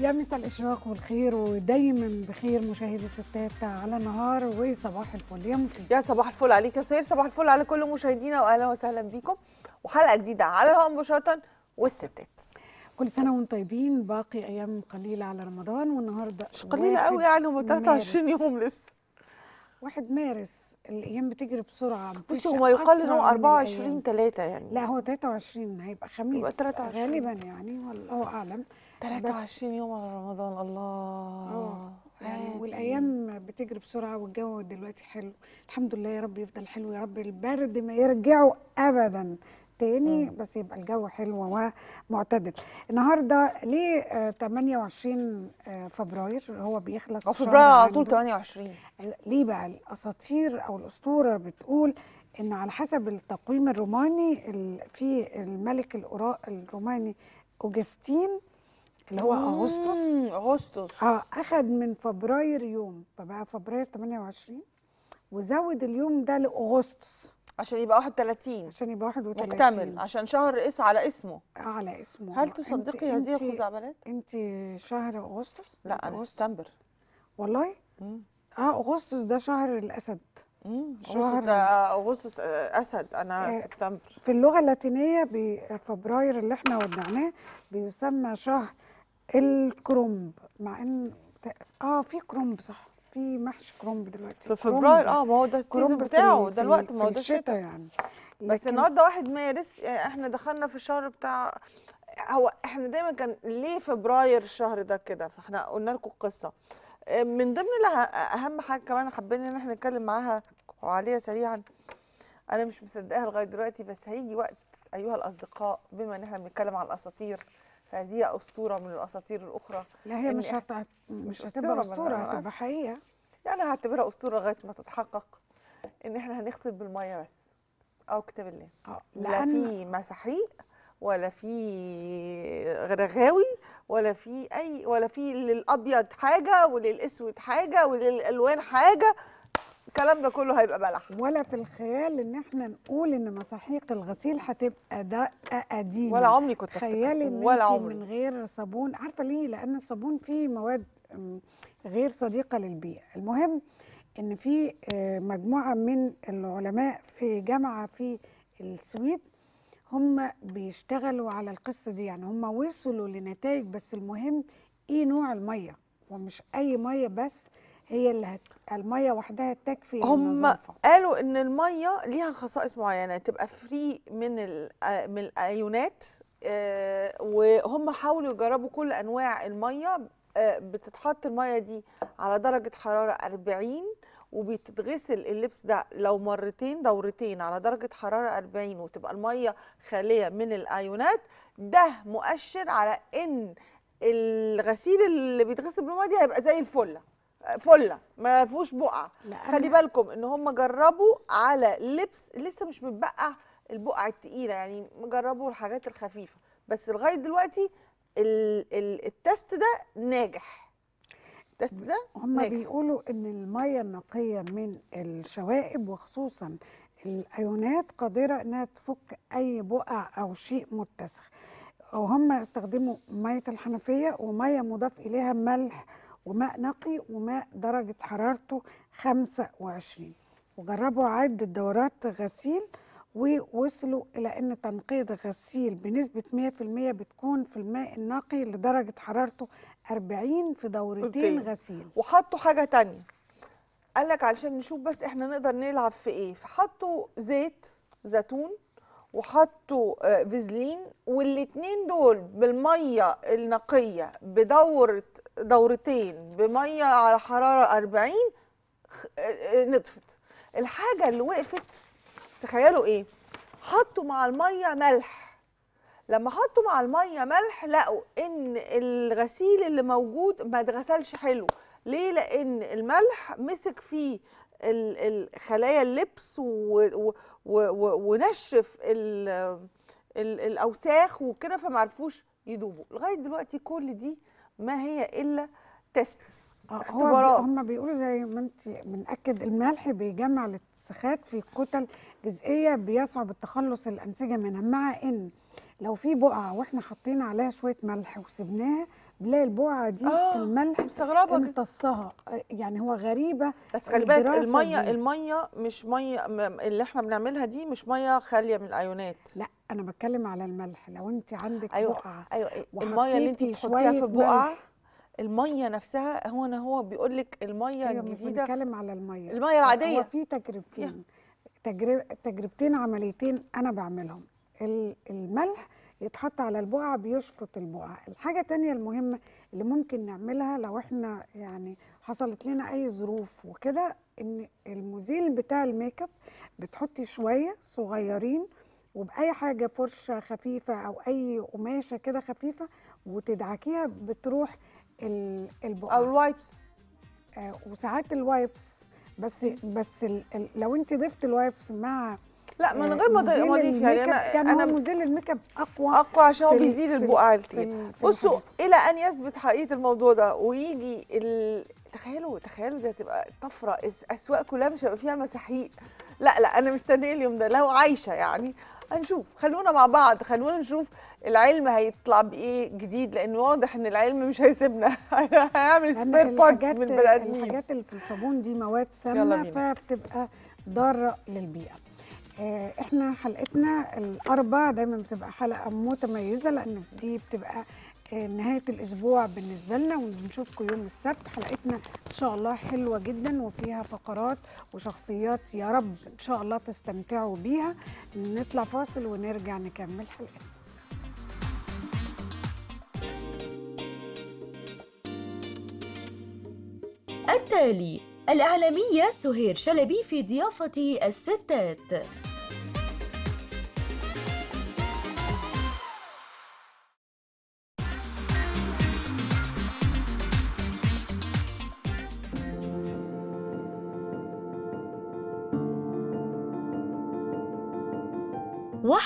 يا مساء الإشراق والخير ودايما بخير مشاهدي الستات على نهار وصباح الفل يا مفيد يا صباح الفل عليك يا سهير صباح الفل على كل مشاهدينا وأهلا وسهلا بيكم وحلقة جديدة على الهواء مباشرة والستات كل سنة وانتم طيبين باقي أيام قليلة على رمضان والنهاردة مش قليلة قوي يعني هم 23 يوم لسه واحد مارس الايام بتجري بسرعه بس هو يقال ان 24 3 يعني لا هو 23 هيبقى خميس يبقى 23 غالبا يعني والله اعلم 23 يوم على رمضان الله يعني والايام بتجري بسرعه والجو دلوقتي حلو الحمد لله يا رب يفضل حلو يا رب البرد ما يرجعوا ابدا تاني بس يبقى الجو حلو ومعتدل النهارده ليه 28 آه، آه، فبراير هو بيخلص فبراير على طول 28 ليه بقى الاساطير او الاسطوره بتقول ان على حسب التقويم الروماني في الملك الروماني اوجستين اللي هو اغسطس اغسطس اه اخد من فبراير يوم فبقى فبراير 28 وزود اليوم ده لاغسطس عشان يبقى 31 عشان يبقى 31 مكتمل عشان شهر اس على اسمه اه على اسمه هل تصدقي هذه الخزعبلات؟ انت شهر اغسطس؟ لا انا سبتمبر والله؟ مم. اه اغسطس ده شهر الاسد مم. شهر ده آه، اغسطس آه، اسد انا آه سبتمبر في اللغه اللاتينيه فبراير اللي احنا ودعناه بيسمى شهر الكرنب مع ان اه في كرنب صح في محشي كرنب دلوقتي في فبراير اه ما هو ده السيزون بتاعه ده الوقت ما هو ده الشتاء يعني بس النهارده 1 مارس احنا دخلنا في الشهر بتاع هو احنا دايما كان ليه فبراير الشهر ده كده فاحنا قلنا لكم القصه آه، من ضمن اهم حاجه كمان حابين ان احنا نتكلم معاها وعليها سريعا انا مش مصدقاها لغايه دلوقتي بس هيجي وقت ايها الاصدقاء بما ان احنا بنتكلم على الاساطير هذه اسطوره من الاساطير الاخرى لا هي مش هت... مش هتبقى اسطوره هتبقى حقيقه يعني هعتبرها اسطوره لغايه ما تتحقق ان احنا هنغسل بالميه بس او كتاب الله آه، لا في مساحيق ولا في رغاوي ولا في اي ولا في للابيض حاجه وللاسود حاجه وللالوان حاجه الكلام ده كله هيبقى بلح ولا في الخيال ان احنا نقول ان مساحيق الغسيل هتبقى دقه قديمه ولا عمري كنت افتكر ان ولا عمري. من غير صابون عارفه ليه لان الصابون فيه مواد غير صديقه للبيئه المهم ان في آه، مجموعه من العلماء في جامعه في السويد هم بيشتغلوا على القصه دي يعني هم وصلوا لنتائج بس المهم ايه نوع الميه ومش اي ميه بس هي اللي هت... الميه وحدها تكفي هم قالوا ان الميه ليها خصائص معينه تبقى فري من ال... من الايونات آه، وهم حاولوا يجربوا كل انواع الميه آه، بتتحط الميه دي على درجه حراره 40 وبتتغسل اللبس ده لو مرتين دورتين على درجة حرارة 40 وتبقى المية خالية من الأيونات ده مؤشر على إن الغسيل اللي بيتغسل بالمية دي هيبقى زي الفلة فله ما فيهوش بقع خلي بالكم ان هم جربوا على لبس لسه مش متبقع البقع الثقيله يعني جربوا الحاجات الخفيفه بس لغايه دلوقتي التست ده ناجح التست ده هم ناجح. بيقولوا ان الميه النقيه من الشوائب وخصوصا الايونات قادره انها تفك اي بقع او شيء متسخ وهم استخدموا ميه الحنفيه وميه مضاف اليها ملح وماء نقي وماء درجة حرارته 25 وجربوا عدة دورات غسيل ووصلوا إلى أن تنقية غسيل بنسبة 100% بتكون في الماء النقي لدرجة حرارته 40 في دورتين okay. غسيل وحطوا حاجة تانية قال لك علشان نشوف بس احنا نقدر نلعب في ايه فحطوا زيت زيتون وحطوا آه، فيزلين والاتنين دول بالميه النقيه بدوره دورتين بميه على حراره 40 آه، آه، نطفت الحاجه اللي وقفت تخيلوا ايه حطوا مع الميه ملح لما حطوا مع الميه ملح لقوا ان الغسيل اللي موجود ما اتغسلش حلو ليه لان الملح مسك فيه خلايا اللبس ونشف الاوساخ وكده فمعرفوش يدوبوا لغايه دلوقتي كل دي ما هي الا تيستس آه، اختبارات هم بيقولوا زي ما انت بناكد الملح بيجمع الاتساخات في كتل جزئيه بيصعب التخلص الانسجه منها مع ان لو في بقعه واحنا حاطين عليها شويه ملح وسبناها بلاقي البقعه دي آه الملح مستغربه امتصها آه، يعني هو غريبه بس خلي بالك الميه دي. الميه مش ميه اللي احنا بنعملها دي مش ميه خاليه من الايونات لا انا بتكلم على الملح لو انت عندك أيوة بقعه ايوه الميه اللي انت بتحطيها في البقعه الميه نفسها هو انا هو بيقول لك الميه أيوة الجديده بنتكلم على الميه الميه العاديه هو في تجربتين تجربتين عمليتين انا بعملهم الملح يتحط على البقع بيشفط البقع الحاجة تانية المهمة اللي ممكن نعملها لو احنا يعني حصلت لنا اي ظروف وكده ان المزيل بتاع الميك اب بتحطي شوية صغيرين وبأي حاجة فرشة خفيفة أو أي قماشة كده خفيفة وتدعكيها بتروح البقع أو الوايبس آه وساعات الوايبس بس بس لو أنت ضفت الوايبس مع لا من آه، غير ما اضيف يعني انا انا مزيل الميك اب اقوى اقوى عشان هو بيزيل البقع كتير بصوا الى ان يثبت حقيقه الموضوع ده ويجي ال... تخيلوا تخيلوا دي هتبقى طفره اسواق كلها مش هيبقى فيها مساحيق لا لا انا مستنيه اليوم ده لو عايشه يعني هنشوف خلونا مع بعض خلونا نشوف العلم هيطلع بايه جديد لان واضح ان العلم مش هيسيبنا هيعمل سبير بارتس من البني ادمين الحاجات اللي في الصابون دي مواد سامه فبتبقى ضاره للبيئه آه، احنا حلقتنا الاربع دايما بتبقى حلقه متميزه لان دي بتبقى آه، نهايه الاسبوع بالنسبه لنا ونشوفكم يوم السبت حلقتنا ان شاء الله حلوه جدا وفيها فقرات وشخصيات يا رب ان شاء الله تستمتعوا بيها نطلع فاصل ونرجع نكمل حلقتنا التالي الإعلامية سهير شلبي في ضيافة الستات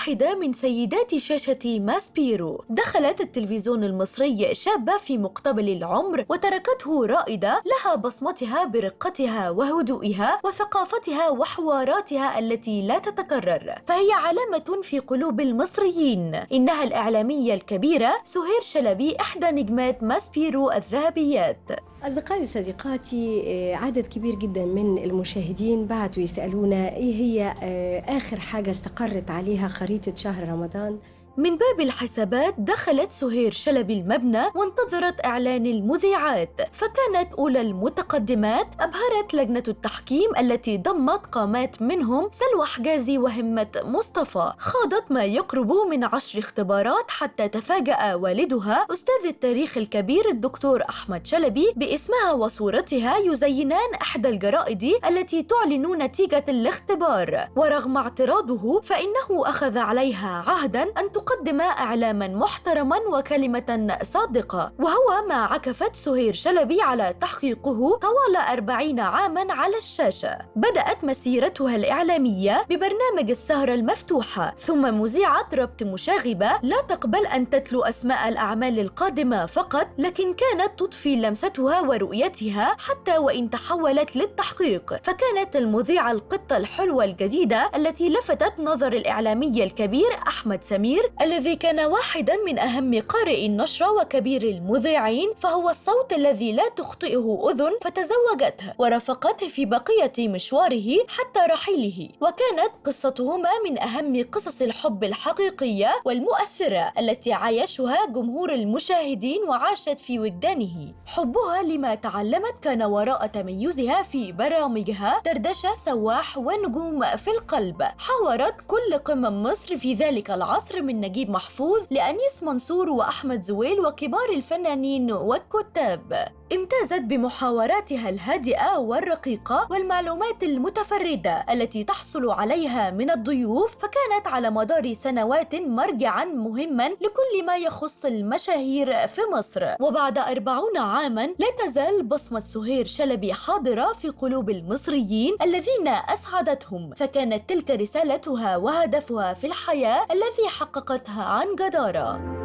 واحدة من سيدات شاشة ماسبيرو دخلت التلفزيون المصري شابة في مقتبل العمر وتركته رائدة لها بصمتها برقتها وهدوئها وثقافتها وحواراتها التي لا تتكرر فهي علامة في قلوب المصريين إنها الإعلامية الكبيرة سهير شلبي إحدى نجمات ماسبيرو الذهبيات أصدقائي وصديقاتي آه، عدد كبير جدا من المشاهدين بعتوا يسألونا إيه هي آه، آخر حاجة استقرت عليها خريطة شهر رمضان من باب الحسابات دخلت سهير شلبي المبنى وانتظرت إعلان المذيعات فكانت أولى المتقدمات أبهرت لجنة التحكيم التي ضمت قامات منهم سلوى حجازي وهمة مصطفى خاضت ما يقرب من عشر اختبارات حتى تفاجأ والدها أستاذ التاريخ الكبير الدكتور أحمد شلبي باسمها وصورتها يزينان إحدى الجرائد التي تعلن نتيجة الاختبار ورغم اعتراضه فإنه أخذ عليها عهدا أن تقدم يقدم إعلاما محترما وكلمة صادقة وهو ما عكفت سهير شلبي على تحقيقه طوال أربعين عاما على الشاشة بدأت مسيرتها الإعلامية ببرنامج السهرة المفتوحة ثم مذيعة ربط مشاغبة لا تقبل أن تتلو أسماء الأعمال القادمة فقط لكن كانت تضفي لمستها ورؤيتها حتى وإن تحولت للتحقيق فكانت المذيعة القطة الحلوة الجديدة التي لفتت نظر الإعلامي الكبير أحمد سمير الذي كان واحدا من أهم قارئ النشرة وكبير المذيعين فهو الصوت الذي لا تخطئه أذن فتزوجته ورافقته في بقية مشواره حتى رحيله وكانت قصتهما من أهم قصص الحب الحقيقية والمؤثرة التي عايشها جمهور المشاهدين وعاشت في وجدانه حبها لما تعلمت كان وراء تميزها في برامجها دردشة سواح ونجوم في القلب حاورت كل قمم مصر في ذلك العصر من من نجيب محفوظ لأنيس منصور وأحمد زويل وكبار الفنانين والكتاب امتازت بمحاوراتها الهادئة والرقيقة والمعلومات المتفردة التي تحصل عليها من الضيوف فكانت على مدار سنوات مرجعا مهما لكل ما يخص المشاهير في مصر وبعد أربعون عاما لا تزال بصمة سهير شلبي حاضرة في قلوب المصريين الذين أسعدتهم فكانت تلك رسالتها وهدفها في الحياة الذي حققتها عن جدارة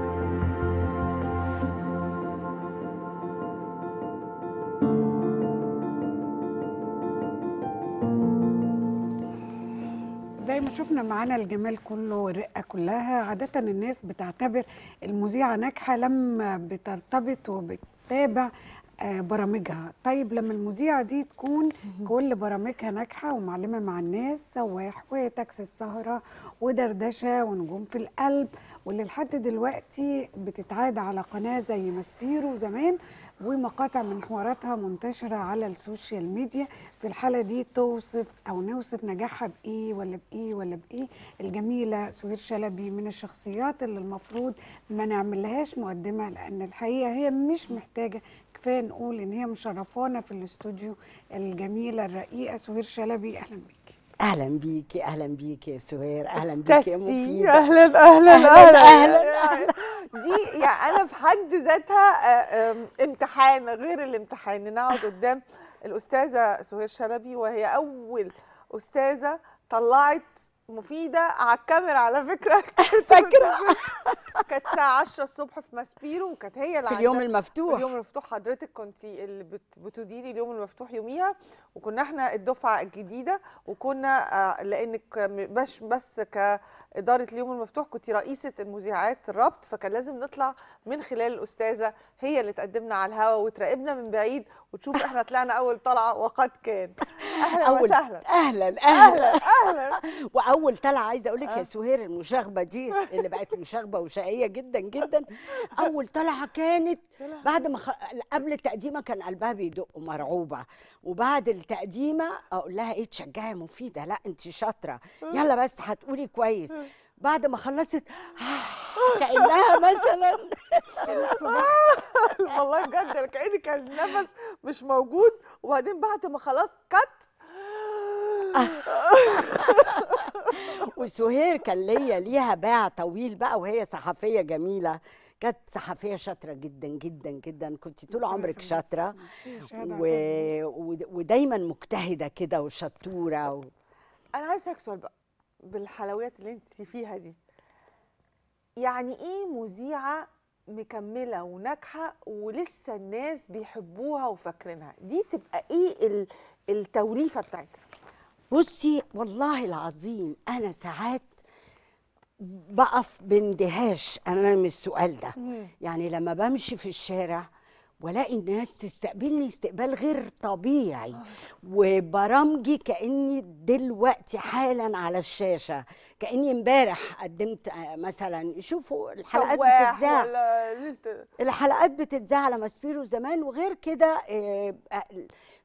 زي ما شفنا معانا الجمال كله والرقه كلها عاده الناس بتعتبر المذيعه ناجحه لما بترتبط وبتتابع آه، برامجها طيب لما المذيعة دي تكون كل برامجها ناجحة ومعلمة مع الناس سواح وتاكس السهرة ودردشة ونجوم في القلب واللي لحد دلوقتي بتتعاد على قناة زي ماسبيرو زمان ومقاطع من حواراتها منتشرة على السوشيال ميديا في الحالة دي توصف أو نوصف نجاحها بإيه ولا بإيه ولا بإيه الجميلة سهير شلبي من الشخصيات اللي المفروض ما نعملهاش مقدمة لأن الحقيقة هي مش محتاجة كفاية نقول إن هي مشرفانا في الاستوديو الجميلة الرقيقة سهير شلبي أهلا بك اهلا بيكي اهلا بيكي يا سهير اهلا بيكي يا مفيدة اهلا اهلا اهلا اهلا, أهلاً, أهلاً. يعني دي يعني انا في حد ذاتها آه، امتحان غير الامتحان نقعد اقعد قدام الاستاذه سهير شلبي وهي اول استاذه طلعت مفيده على الكاميرا على فكره فاكره كانت الساعه 10 الصبح في ماسبيرو وكانت هي اللي في اليوم المفتوح في اليوم المفتوح حضرتك كنت اللي بتديري اليوم المفتوح يوميها وكنا احنا الدفعه الجديده وكنا آه، لانك مش بس ك اداره اليوم المفتوح كنت رئيسه المذيعات الربط فكان لازم نطلع من خلال الاستاذه هي اللي تقدمنا على الهوا وتراقبنا من بعيد وتشوف احنا طلعنا اول طلعه وقد كان اهلا أول وسهلا اهلا اهلا اهلا, أهلا. واول طلعه عايزه اقول لك يا أه. سهير المشاغبه دي اللي بقت مشاغبه وشقيه جدا جدا اول طلعه كانت بعد ما خ... قبل التقديمه كان قلبها بيدق مرعوبه وبعد التقديمه اقول لها ايه تشجعي مفيده لا انت شاطره أه. يلا بس هتقولي كويس بعد ما خلصت كانها مثلا والله بجد كاني كان النفس مش موجود وبعدين بعد ما خلاص كت وسهير كان ليا ليها باع طويل بقى وهي صحفيه جميله كانت صحفيه شاطره جدا جدا جدا كنت طول عمرك شاطره و... ودايما مجتهده كده وشطوره و... انا عايز اسالك سؤال بقى بالحلويات اللي انت فيها دي يعني ايه مذيعه مكمله وناجحه ولسه الناس بيحبوها وفاكرينها دي تبقى ايه التوليفه بتاعتها بصي والله العظيم انا ساعات بقف باندهاش امام السؤال ده مم. يعني لما بمشي في الشارع والاقي الناس تستقبلني استقبال غير طبيعي وبرامجي كاني دلوقتي حالا على الشاشه كاني امبارح قدمت آه، مثلا شوفوا الحلقات بتتذاع الحلقات بتتذاع على ماسبيرو زمان وغير كده آه، آه،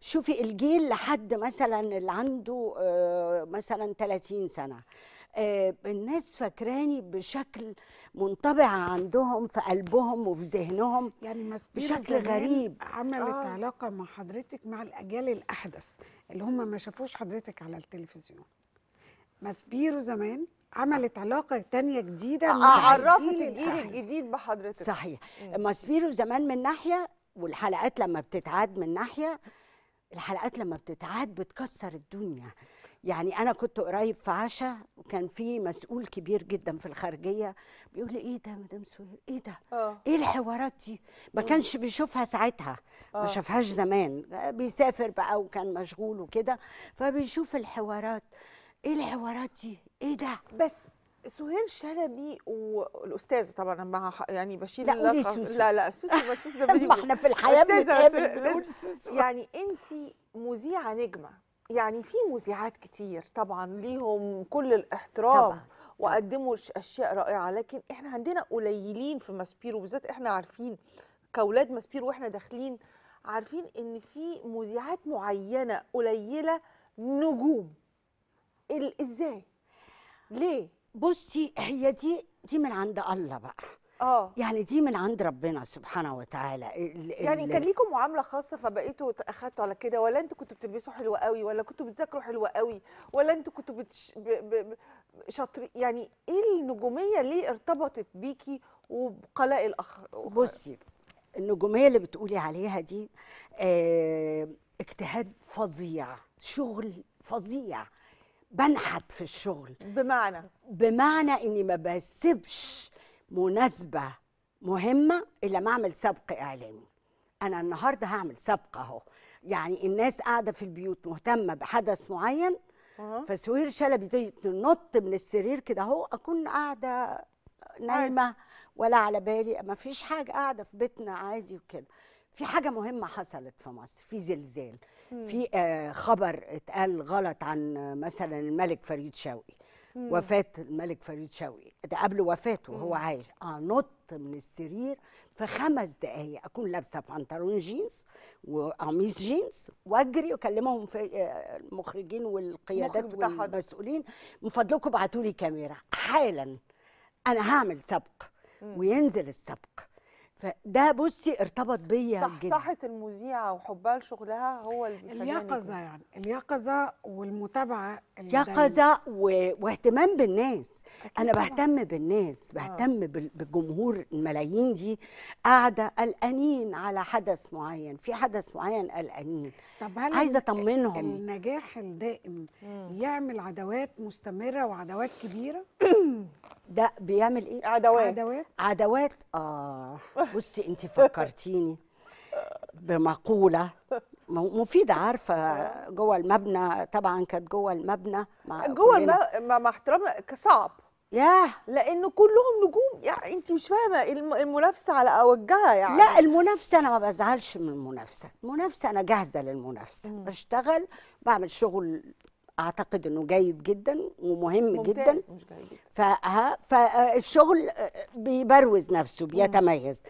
شوفي الجيل لحد مثلا اللي عنده مثلا 30 سنه آه، الناس فاكراني بشكل منطبع عندهم في قلبهم وفي ذهنهم يعني بشكل غريب عملت آه. علاقه مع حضرتك مع الاجيال الاحدث اللي هم ما شافوش حضرتك على التلفزيون مسبيرو زمان عملت علاقه تانية جديده آه، عرفت الجيل الجديد بحضرتك صحيح ماسبيرو زمان من ناحيه والحلقات لما بتتعاد من ناحيه الحلقات لما بتتعاد بتكسر الدنيا يعني انا كنت قريب في عشاء وكان في مسؤول كبير جدا في الخارجيه بيقول لي ايه ده مدام سهير ايه ده أوه. ايه الحوارات دي ما كانش بيشوفها ساعتها أوه. ما آه. شافهاش زمان بيسافر بقى وكان مشغول وكده فبيشوف الحوارات ايه الحوارات دي ايه ده بس سهير شلبي والاستاذ طبعا مع يعني بشيل لا لا لا لا سوسو بس سوسو ما احنا في الحياه بنتقابل يعني انت مذيعه نجمه يعني في مذيعات كتير طبعا ليهم كل الاحترام طبعا. وقدموا اشياء رائعه لكن احنا عندنا قليلين في ماسبير وبالذات احنا عارفين كاولاد ماسبير واحنا داخلين عارفين ان في مذيعات معينه قليله نجوم ازاي ليه بصي هي دي دي من عند الله بقى اه يعني دي من عند ربنا سبحانه وتعالى يعني كان ليكم معامله خاصه فبقيتوا اخذتوا على كده ولا انتوا كنتوا بتلبسوا حلو قوي ولا كنتوا بتذاكروا حلو قوي ولا انتوا كنتوا بتش... ب... ب... شطر يعني ايه النجوميه ليه ارتبطت بيكي وبقلاء الاخر بصي النجوميه اللي بتقولي عليها دي آه اجتهاد فظيع شغل فظيع بنحت في الشغل بمعنى بمعنى اني ما بسيبش مناسبه مهمه الا ما اعمل سبق اعلامي انا النهارده هعمل سبق اهو يعني الناس قاعده في البيوت مهتمه بحدث معين فسهير شلبي تنط من السرير كده اهو اكون قاعده نايمه ولا على بالي ما فيش حاجه قاعده في بيتنا عادي وكده في حاجه مهمه حصلت في مصر في زلزال في آه، خبر اتقال غلط عن آه، مثلا الملك فريد شوقي وفاه الملك فريد شوقي ده قبل وفاته وهو عايش انط آه، من السرير في خمس دقايق اكون لابسه بنطلون جينز وقميص جينز واجري واكلمهم في آه، المخرجين والقيادات والمسؤولين من فضلكم ابعتوا لي كاميرا حالا انا هعمل سبق وينزل السبق فده بصي ارتبط بيا صح جدا صحة المذيعة وحبها لشغلها هو اللي بيخليني اليقظة يعني اليقظة والمتابعة يقظة و... واهتمام بالناس أنا طبعا. بهتم بالناس بهتم آه. بالجمهور الملايين دي قاعدة قلقانين على حدث معين في حدث معين قلقانين طب هل عايزة أطمنهم النجاح الدائم مم. يعمل عدوات مستمرة وعدوات كبيرة؟ ده بيعمل ايه؟ عدوات عدوات عدوات اه بصي انت فكرتيني بمقوله مفيده عارفه جوه المبنى طبعا كانت جوه المبنى مع جوه المبنى مع احترامنا صعب ياه لان كلهم نجوم يعني انت مش فاهمه المنافسه على اوجها يعني لا المنافسه انا ما بزعلش من المنافسه المنافسه انا جاهزه للمنافسه بشتغل بعمل شغل اعتقد انه جيد جدا ومهم ممتاز جدا مش جيد فالشغل آه، آه، بيبروز نفسه بيتميز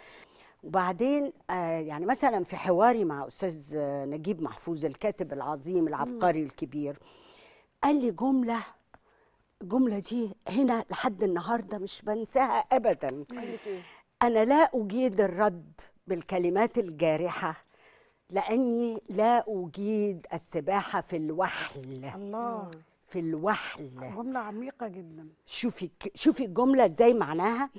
وبعدين آه، يعني مثلا في حواري مع استاذ نجيب محفوظ الكاتب العظيم العبقري الكبير قال لي جمله الجمله دي هنا لحد النهارده مش بنساها ابدا إيه؟ انا لا اجيد الرد بالكلمات الجارحه لاني لا اجيد السباحه في الوحل الله في الوحل جمله عميقه جدا شوفي شوفي الجمله ازاي معناها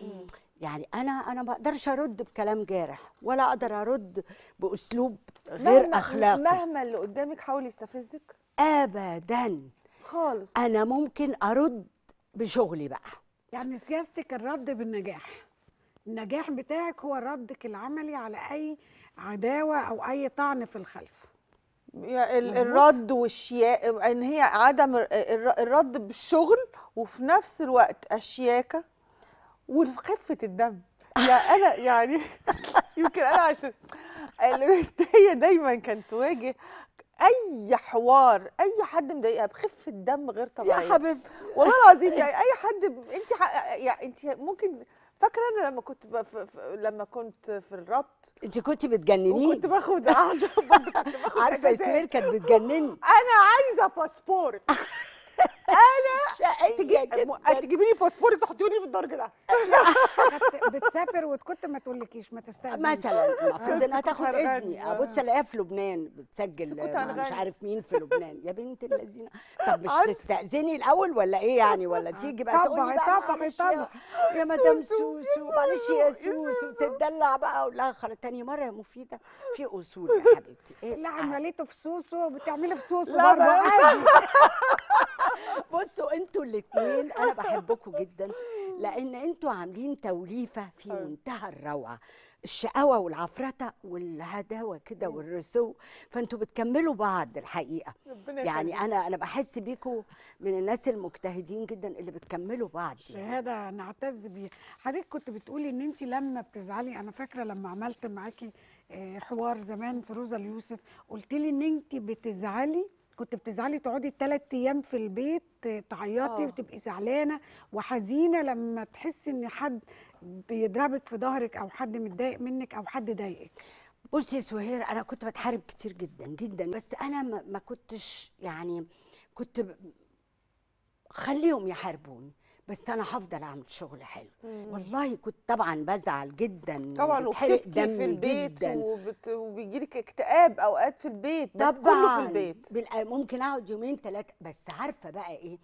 يعني انا انا ما اقدرش ارد بكلام جارح ولا اقدر ارد باسلوب غير مهما اخلاقي مهما اللي قدامك حاول يستفزك ابدا خالص انا ممكن ارد بشغلي بقى يعني سياستك الرد بالنجاح النجاح بتاعك هو ردك العملي على اي عداوه او اي طعن في الخلف الرد والشياء ان هي عدم الرد بالشغل وفي نفس الوقت الشياكه وخفه الدم يعني انا يعني يمكن انا عشان هي دايما كانت تواجه اي حوار اي حد مضايقها بخفه الدم غير طبيعيه يا حبيبتي والله العظيم يعني اي حد انت يعني انت ممكن فاكره انا لما كنت ب... ف... لما كنت في الربط انت كنت بتجنني كنت باخد عارفه ياسمين كانت بتجنني انا عايزه باسبور انا تجيبيني لي باسبورك تحطيوني في الدرج ده بتسافر وكنت ما تقولكيش ما تستاهلش مثلا المفروض انها آه، تاخد اذني ابص الاقيها في لبنان بتسجل مش عارف مين في لبنان يا بنت اللذينه طب مش تستاذني الاول ولا ايه يعني ولا تيجي بقى تقول لي طبعا طبعا يا مدام سوسو معلش يا سوسو تتدلع بقى اقول لها خلاص تاني مره يا مفيده في اصول يا حبيبتي إيه؟ لا آه. عمليته في سوسو بتعملي في سوسو برضه بصوا انتوا الاثنين انا بحبكم جدا لان انتوا عاملين توليفه في منتهى الروعه الشقاوه والعفرته والهداوه كده والرسو فانتوا بتكملوا بعض الحقيقه يعني انا انا بحس بيكم من الناس المجتهدين جدا اللي بتكملوا بعض يعني. شهاده نعتز بيها حضرتك كنت بتقولي ان انت لما بتزعلي انا فاكره لما عملت معاكي آه، حوار زمان في روزا اليوسف قلت لي ان انت بتزعلي كنت بتزعلي تقعدي ثلاث ايام في البيت تعيطي آه. وتبقي زعلانه وحزينه لما تحسي ان حد بيضربك في ظهرك او حد متضايق منك او حد ضايقك بصي يا سهير انا كنت بتحارب كتير جدا جدا بس انا ما كنتش يعني كنت خليهم يحاربوني بس انا هفضل اعمل شغل حلو مم. والله كنت طبعا بزعل جدا طبعا وبتحرق دم في البيت وبت... وبيجي لك اكتئاب اوقات في البيت بس طبعا كله في البيت بال... ممكن اقعد يومين ثلاثه بس عارفه بقى ايه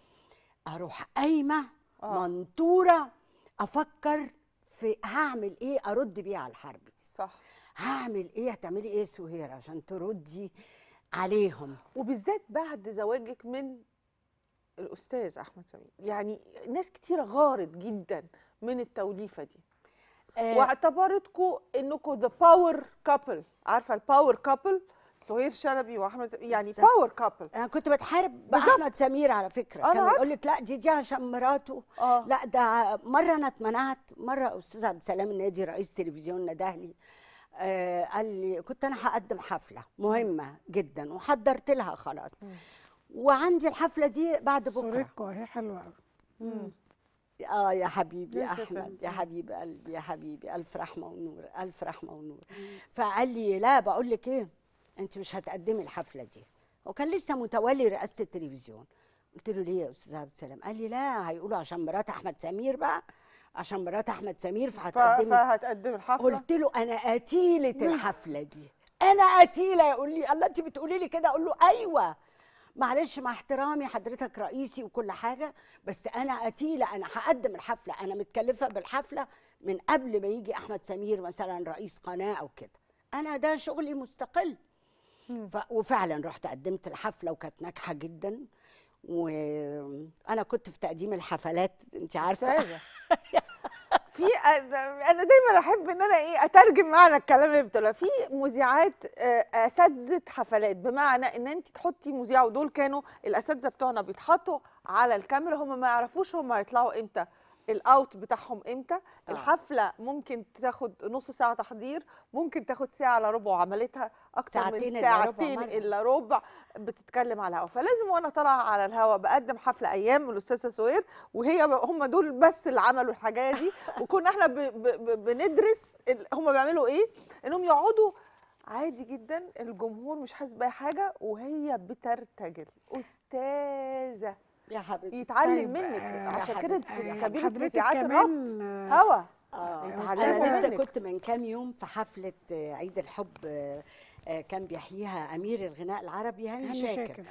اروح قايمه آه. منطوره افكر في هعمل ايه ارد بيه على الحرب صح هعمل ايه هتعملي ايه سهيره عشان تردي عليهم وبالذات بعد زواجك من الاستاذ احمد سمير يعني ناس كتيره غارت جدا من التوليفه دي آه واعتبرتكم انكم ذا باور كابل عارفه الباور كابل سهير شلبي واحمد يعني باور كابل انا كنت بتحارب باحمد سمير على فكره كان بيقول لك لا دي دي عشان مراته آه. لا ده مره انا اتمنعت مره استاذ عبد السلام النادي رئيس تلفزيون دهلي آه قال لي كنت انا هقدم حفله مهمه جدا وحضرت لها خلاص وعندي الحفله دي بعد بكره صورتكم هي حلوه قوي اه يا حبيبي يا احمد يا حبيب قلبي يا حبيبي الف رحمه ونور الف رحمه ونور فقال لي لا بقول لك ايه انت مش هتقدمي الحفله دي وكان لسه متولي رئاسه التلفزيون قلت له ليه يا استاذ عبد السلام قال لي لا هيقولوا عشان مرات احمد سمير بقى عشان مرات احمد سمير فهتقدمي فهتقدم الحفله قلت له انا قتيله الحفله دي انا قتيله يقول لي الله انت بتقولي لي كده اقول له ايوه معلش مع احترامي حضرتك رئيسي وكل حاجه بس انا قتيله انا هقدم الحفله انا متكلفه بالحفله من قبل ما يجي احمد سمير مثلا رئيس قناه او كده انا ده شغلي مستقل ف... وفعلا رحت قدمت الحفله وكانت ناجحه جدا وانا كنت في تقديم الحفلات انت عارفه في انا دايما احب ان انا ايه اترجم معنى الكلام اللي بتقوله في مذيعات آه، اساتذه حفلات بمعنى ان انت تحطي مذيع ودول كانوا الاساتذه بتوعنا بيتحطوا على الكاميرا هم ما يعرفوش هم هيطلعوا امتى الاوت بتاعهم امتى آه. الحفله ممكن تاخد نص ساعه تحضير ممكن تاخد ساعه الا ربع عملتها اكتر من ساعتين الا ربع بتتكلم على الهوا فلازم وانا طالعه على الهوا بقدم حفله ايام الاستاذه سوير وهي هم دول بس اللي عملوا الحاجه دي وكنا احنا ب ب بندرس هم بيعملوا ايه انهم يقعدوا عادي جدا الجمهور مش حاسس باي حاجه وهي بترتجل استاذه يا حبيبتي يتعلم طيب. منك عشان كده انت كنت خبيره نزاعات الربط هوا اه, آه، انا لسه كنت من كام يوم في حفله آه، عيد الحب آه، كان بيحييها امير الغناء العربي هاني شاكر, شاكر.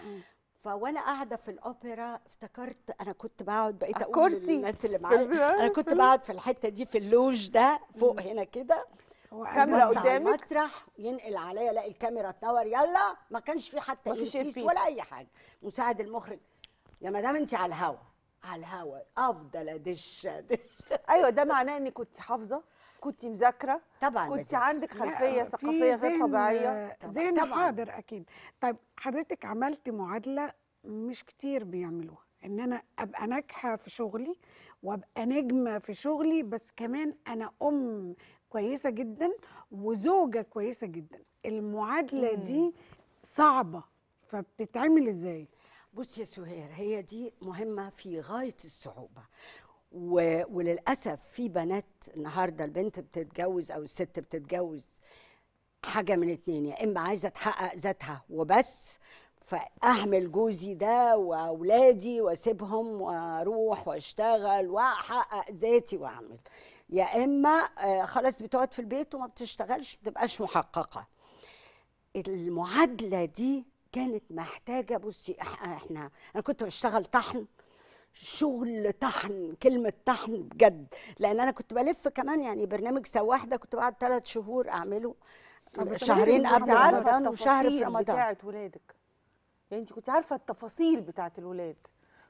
فوانا قاعده في الاوبرا افتكرت انا كنت بقعد بقيت اقول كرسي. للناس اللي معايا انا كنت بقعد في الحته دي في اللوج ده فوق mm. هنا كده كاميرا قدامك المسرح ينقل عليا الاقي الكاميرا تنور يلا ما كانش في حتى ما فيش ولا اي حاجه مساعد المخرج يا مدام انت على الهوا على الهوا افضل ادش ادش ايوه ده معناه انك كنت حافظه كنت مذاكره طبعا كنت مذاكرة. عندك خلفيه ثقافيه غير طبيعيه زين حاضر اكيد طيب حضرتك عملتي معادله مش كتير بيعملوها ان انا ابقى ناجحه في شغلي وابقى نجمه في شغلي بس كمان انا ام كويسه جدا وزوجه كويسه جدا المعادله مم. دي صعبه فبتتعمل ازاي بص يا سهير هي دي مهمة في غاية الصعوبة و... وللأسف في بنات النهاردة البنت بتتجوز أو الست بتتجوز حاجة من اتنين يا إما عايزة تحقق ذاتها وبس فأهمل جوزي ده وأولادي وأسيبهم وأروح وأشتغل وأحقق ذاتي وأعمل يا إما آه، خلاص بتقعد في البيت وما بتشتغلش بتبقاش محققة المعادلة دي كانت محتاجه بصي احنا انا كنت بشتغل طحن شغل طحن كلمة طحن بجد لأن أنا كنت بلف كمان يعني برنامج سواح ده كنت بعد ثلاث شهور أعمله شهرين إيه؟ قبل رمضان وشهر في رمضان بتاعت ولادك يعني أنت كنت عارفة التفاصيل بتاعت الولاد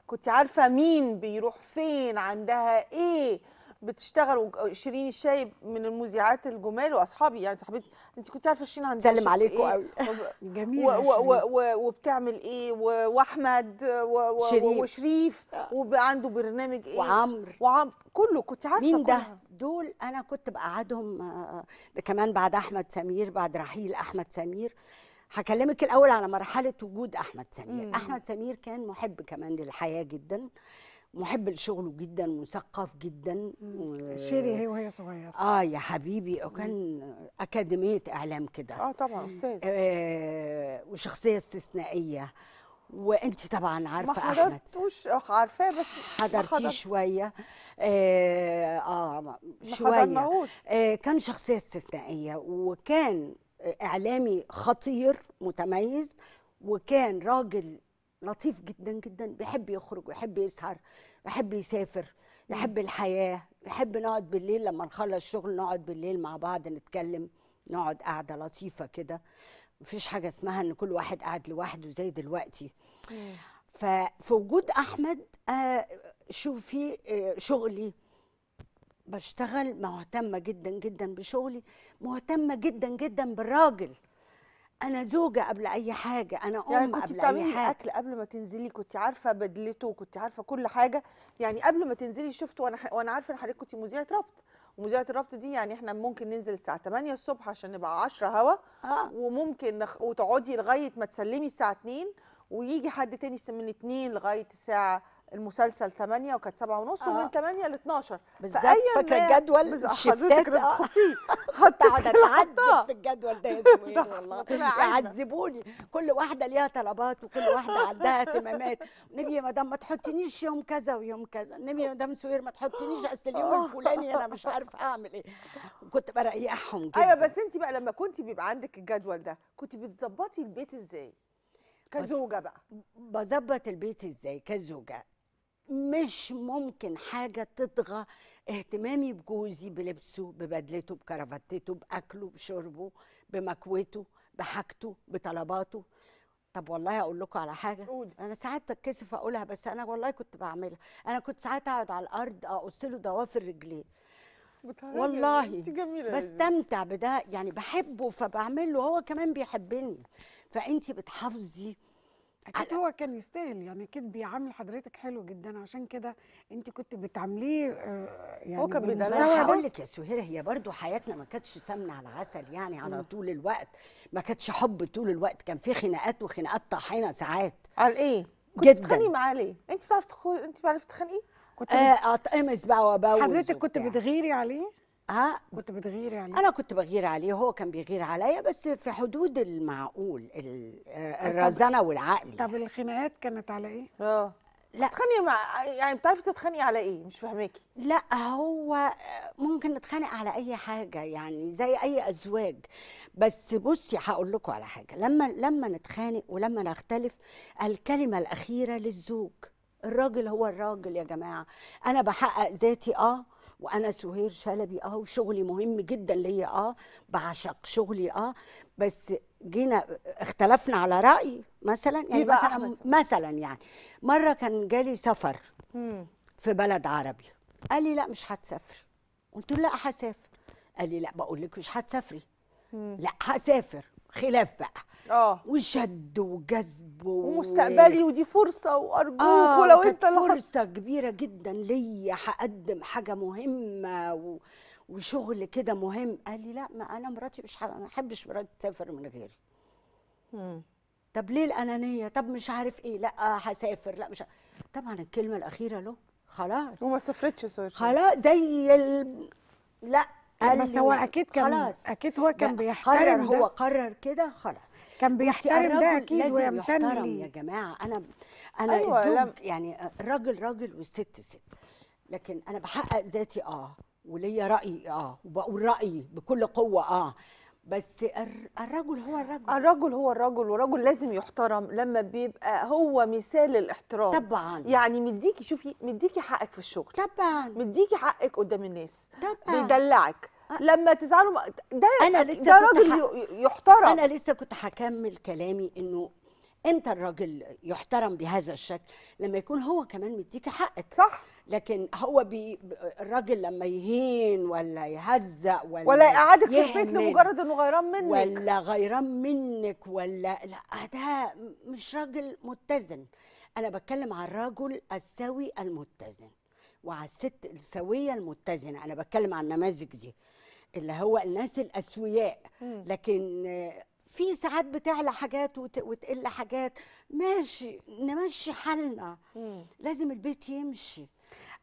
كنت عارفة مين بيروح فين عندها إيه بتشتغل وشيرين الشايب من المذيعات الجمال واصحابي يعني صاحبتي انت كنت عارفه شيرين عندها سلم عليكم إيه؟ قوي جميل وبتعمل ايه واحمد وشريف وعنده برنامج ايه وعمرو وعمرو كله كنت عارفه مين ده كلها. دول انا كنت بقعدهم آه، آه، كمان بعد احمد سمير بعد رحيل احمد سمير هكلمك الاول على مرحله وجود احمد سمير احمد سمير كان محب كمان للحياه جدا محب لشغله جدا مثقف جدا و... شيري هي وهي صغيره اه يا حبيبي وكان اكاديميه اعلام كده اه طبعا استاذ آه وشخصيه استثنائيه وانت طبعا عارفه احمد ما حضرتوش آه، عارفاه بس حضرتيه شويه اه, آه شويه آه كان شخصيه استثنائيه وكان اعلامي خطير متميز وكان راجل لطيف جدا جدا بيحب يخرج ويحب يسهر ويحب يسافر يحب الحياه يحب نقعد بالليل لما نخلص شغل نقعد بالليل مع بعض نتكلم نقعد قاعده لطيفه كده مفيش حاجه اسمها ان كل واحد قاعد لوحده زي دلوقتي ففي وجود احمد آه، شوفي آه، شغلي بشتغل مهتمه جدا جدا بشغلي مهتمه جدا جدا بالراجل انا زوجه قبل اي حاجه انا يعني ام يعني قبل اي حاجه اكل قبل ما تنزلي كنت عارفه بدلته كنت عارفه كل حاجه يعني قبل ما تنزلي شفت وانا وانا عارفه ان حضرتك كنت مذيعه ربط ومذيعه الربط دي يعني احنا ممكن ننزل الساعه 8 الصبح عشان نبقى 10 هوا آه. وممكن نخ... وتقعدي لغايه ما تسلمي الساعه 2 ويجي حد تاني من 2 لغايه الساعه المسلسل 8 وكانت 7 ونص آه. ومن 8 ل 12 بالظبط فاكره الجدول شفتات كنت قاعده اتعذب في الجدول ده يا زويل والله يعذبوني كل واحده ليها طلبات وكل واحده عندها اهتمامات نبي يا مدام ما تحطينيش يوم كذا ويوم كذا نبي يا مدام سوير ما تحطينيش اصل اليوم الفلاني انا مش عارفه اعمل ايه وكنت بريحهم جدا ايوه بس انت بقى لما كنت بيبقى عندك الجدول ده كنت بتظبطي البيت ازاي؟ كزوجه بقى بظبط البيت ازاي كزوجه مش ممكن حاجه تطغى اهتمامي بجوزي بلبسه ببدلته بكرافتته باكله بشربه بمكوته بحاجته بطلباته طب والله اقول لكم على حاجه قول. انا ساعات بتكسف اقولها بس انا والله كنت بعملها انا كنت ساعات اقعد على الارض اقص له ضوافر رجليه والله بستمتع بده يعني بحبه فبعمله هو كمان بيحبني فانت بتحافظي اكيد هو كان يستاهل يعني اكيد بيعامل حضرتك حلو جدا عشان كده انت كنت بتعامليه آه، يعني هو كان انا هقول لك يا سهير هي برضو حياتنا ما كانتش سمنه على عسل يعني على م. طول الوقت ما كانتش حب طول الوقت كان في خناقات وخناقات طحينه ساعات على ايه كنت بتتخانقي معاه ليه انت بتعرفي تخو... انت بتعرفي تتخانقي كنت آه اطقمس بقى وابوس حضرتك كنت بتغيري عليه ها آه، كنت بتغيري عليه انا كنت بغير عليه هو كان بيغير عليا بس في حدود المعقول آه، الرزانه والعقل طب يعني. الخناقات كانت على ايه اه لا تتخانقي مع يعني بتعرفي تتخانقي على ايه مش فاهماكي لا هو ممكن نتخانق على اي حاجه يعني زي اي ازواج بس بصي هقول لكم على حاجه لما لما نتخانق ولما نختلف الكلمه الاخيره للزوج الراجل هو الراجل يا جماعه انا بحقق ذاتي اه وانا سهير شلبي اه وشغلي مهم جدا ليا اه بعشق شغلي اه بس جينا اختلفنا على راي مثلا يعني مثلا مثلا يعني مره كان جالي سفر مم. في بلد عربي قال لي لا مش هتسافر قلت له لا هسافر قال لي لا بقول لك مش هتسافري لا هسافر خلاف بقى اه وشد وجذب و... ومستقبلي ودي فرصه وارجوك آه، ولو انت فرصه لحظ... كبيره جدا ليا هقدم حاجه مهمه و... وشغل كده مهم قال لي لا ما انا مراتي مش ما احبش مراتي تسافر من غيري طب ليه الانانيه طب مش عارف ايه لا هسافر لا مش طبعا الكلمه الاخيره له خلاص وما سافرتش سوري خلاص زي ال... لا قال بس هو اكيد كان خلاص اكيد هو كان بيحترم قرر ده. هو قرر كده خلاص كان بيحترم ده اكيد لازم يحترم يا جماعه انا انا أيوة يعني راجل راجل والست ست لكن انا بحقق ذاتي اه وليا رايي اه وبقول رايي بكل قوه اه بس الرجل هو الرجل الرجل هو الرجل والرجل لازم يحترم لما بيبقى هو مثال للاحترام طبعا يعني مديكي شوفي مديكي حقك في الشغل طبعا مديكي حقك قدام الناس طبعا بيدلعك لما تزعلوا ده انا لسه ده راجل ح... يحترم انا لسه كنت هكمل كلامي انه امتى الراجل يحترم بهذا الشكل لما يكون هو كمان مديكي حقك صح لكن هو بي الراجل لما يهين ولا يهزق ولا ولا يقعدك في البيت لمجرد انه غيران منك ولا غيران منك ولا لا ده مش راجل متزن انا بتكلم عن الرجل السوي المتزن وعلى الست السويه المتزنه انا بتكلم عن النماذج دي اللي هو الناس الاسوياء لكن في ساعات بتعلى حاجات وتقل حاجات ماشي نمشي حالنا لازم البيت يمشي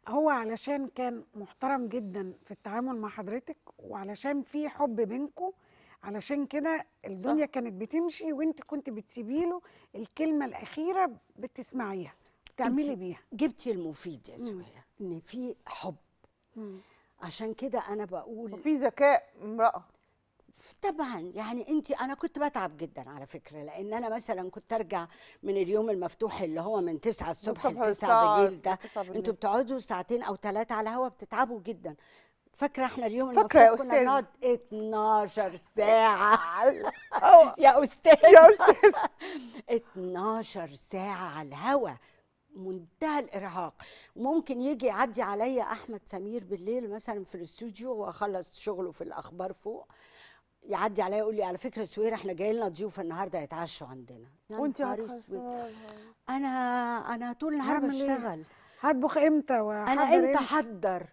هو علشان كان محترم جدا في التعامل مع حضرتك وعلشان في حب بينكم علشان كده الدنيا صح. كانت بتمشي وانت كنت بتسيبي له الكلمه الاخيره بتسمعيها بتعملي بيها جبتي المفيد يا سويه ان في حب مم. عشان كده انا بقول وفي ذكاء امراه طبعا يعني انت انا كنت بتعب جدا على فكره لان انا مثلا كنت ارجع من اليوم المفتوح اللي هو من 9 الصبح ل 9 بالليل ده انتوا بتقعدوا ساعتين او ثلاثه على هوا بتتعبوا جدا فاكره احنا اليوم المفتوح كنا بنقعد 12 ساعه يا استاذ يا استاذ 12 ساعه على الهوا منتهى الارهاق ممكن يجي يعدي عليا احمد سمير بالليل مثلا في الاستوديو واخلص شغله في الاخبار فوق يعدي عليا يقول لي على فكره سوير احنا جاي لنا ضيوف النهارده هيتعشوا عندنا يعني وانت انا انا طول النهار بشتغل هطبخ امتى انا امتى احضر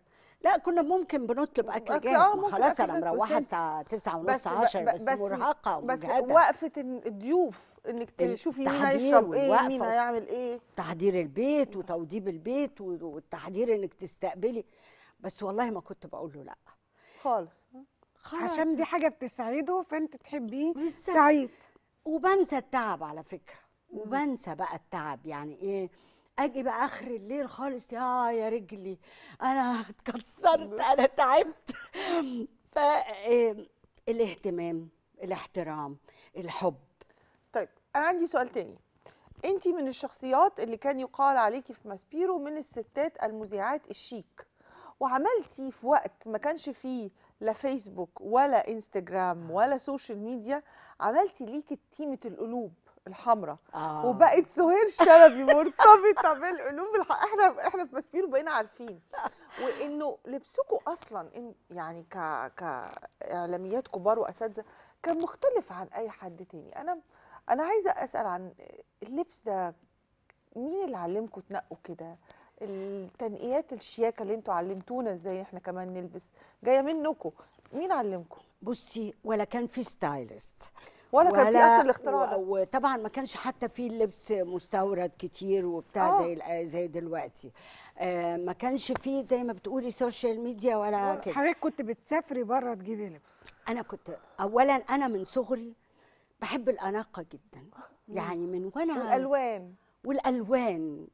لا كنا ممكن بنطلب اكل آه، جاهز خلاص انا مروحه الساعه 9 ونص 10 بس, بس مرهقه بس وقفه الضيوف انك تشوفي مين هيشرب ايه مين هيعمل ايه تحضير البيت وتوضيب البيت والتحضير انك تستقبلي بس والله ما كنت بقول له لا خالص خلاص عشان دي حاجه بتسعده فانت تحبيه سعيد وبنسى التعب على فكره وبنسى بقى التعب يعني ايه اجي بقى اخر الليل خالص يا يا رجلي انا اتكسرت انا تعبت فالاهتمام الاهتمام الاحترام الحب انا عندي سؤال تاني انت من الشخصيات اللي كان يقال عليكي في ماسبيرو من الستات المذيعات الشيك وعملتي في وقت ما كانش فيه لا فيسبوك ولا انستجرام ولا سوشيال ميديا عملتي ليكي تيمة القلوب الحمراء آه. وبقت سهير شلبي مرتبطه بالقلوب الح... احنا احنا في ماسبيرو بقينا عارفين وانه لبسكوا اصلا إن يعني ك كاعلاميات كبار واساتذه كان مختلف عن اي حد تاني انا انا عايزه اسال عن اللبس ده مين اللي علمكم تنقوا كده التنقيات الشياكه اللي انتوا علمتونا ازاي احنا كمان نلبس جايه منكم مين علمكم بصي ولا كان في ستايلست ولا, ولا كان في اصل الاختراع وطبعا ما كانش حتى في لبس مستورد كتير وبتاع آه. زي زي دلوقتي آه ما كانش في زي ما بتقولي سوشيال ميديا ولا كده حضرتك كنت بتسافري بره تجيبي لبس انا كنت اولا انا من صغري بحب الاناقه جدا يعني من وانا والالوان والالوان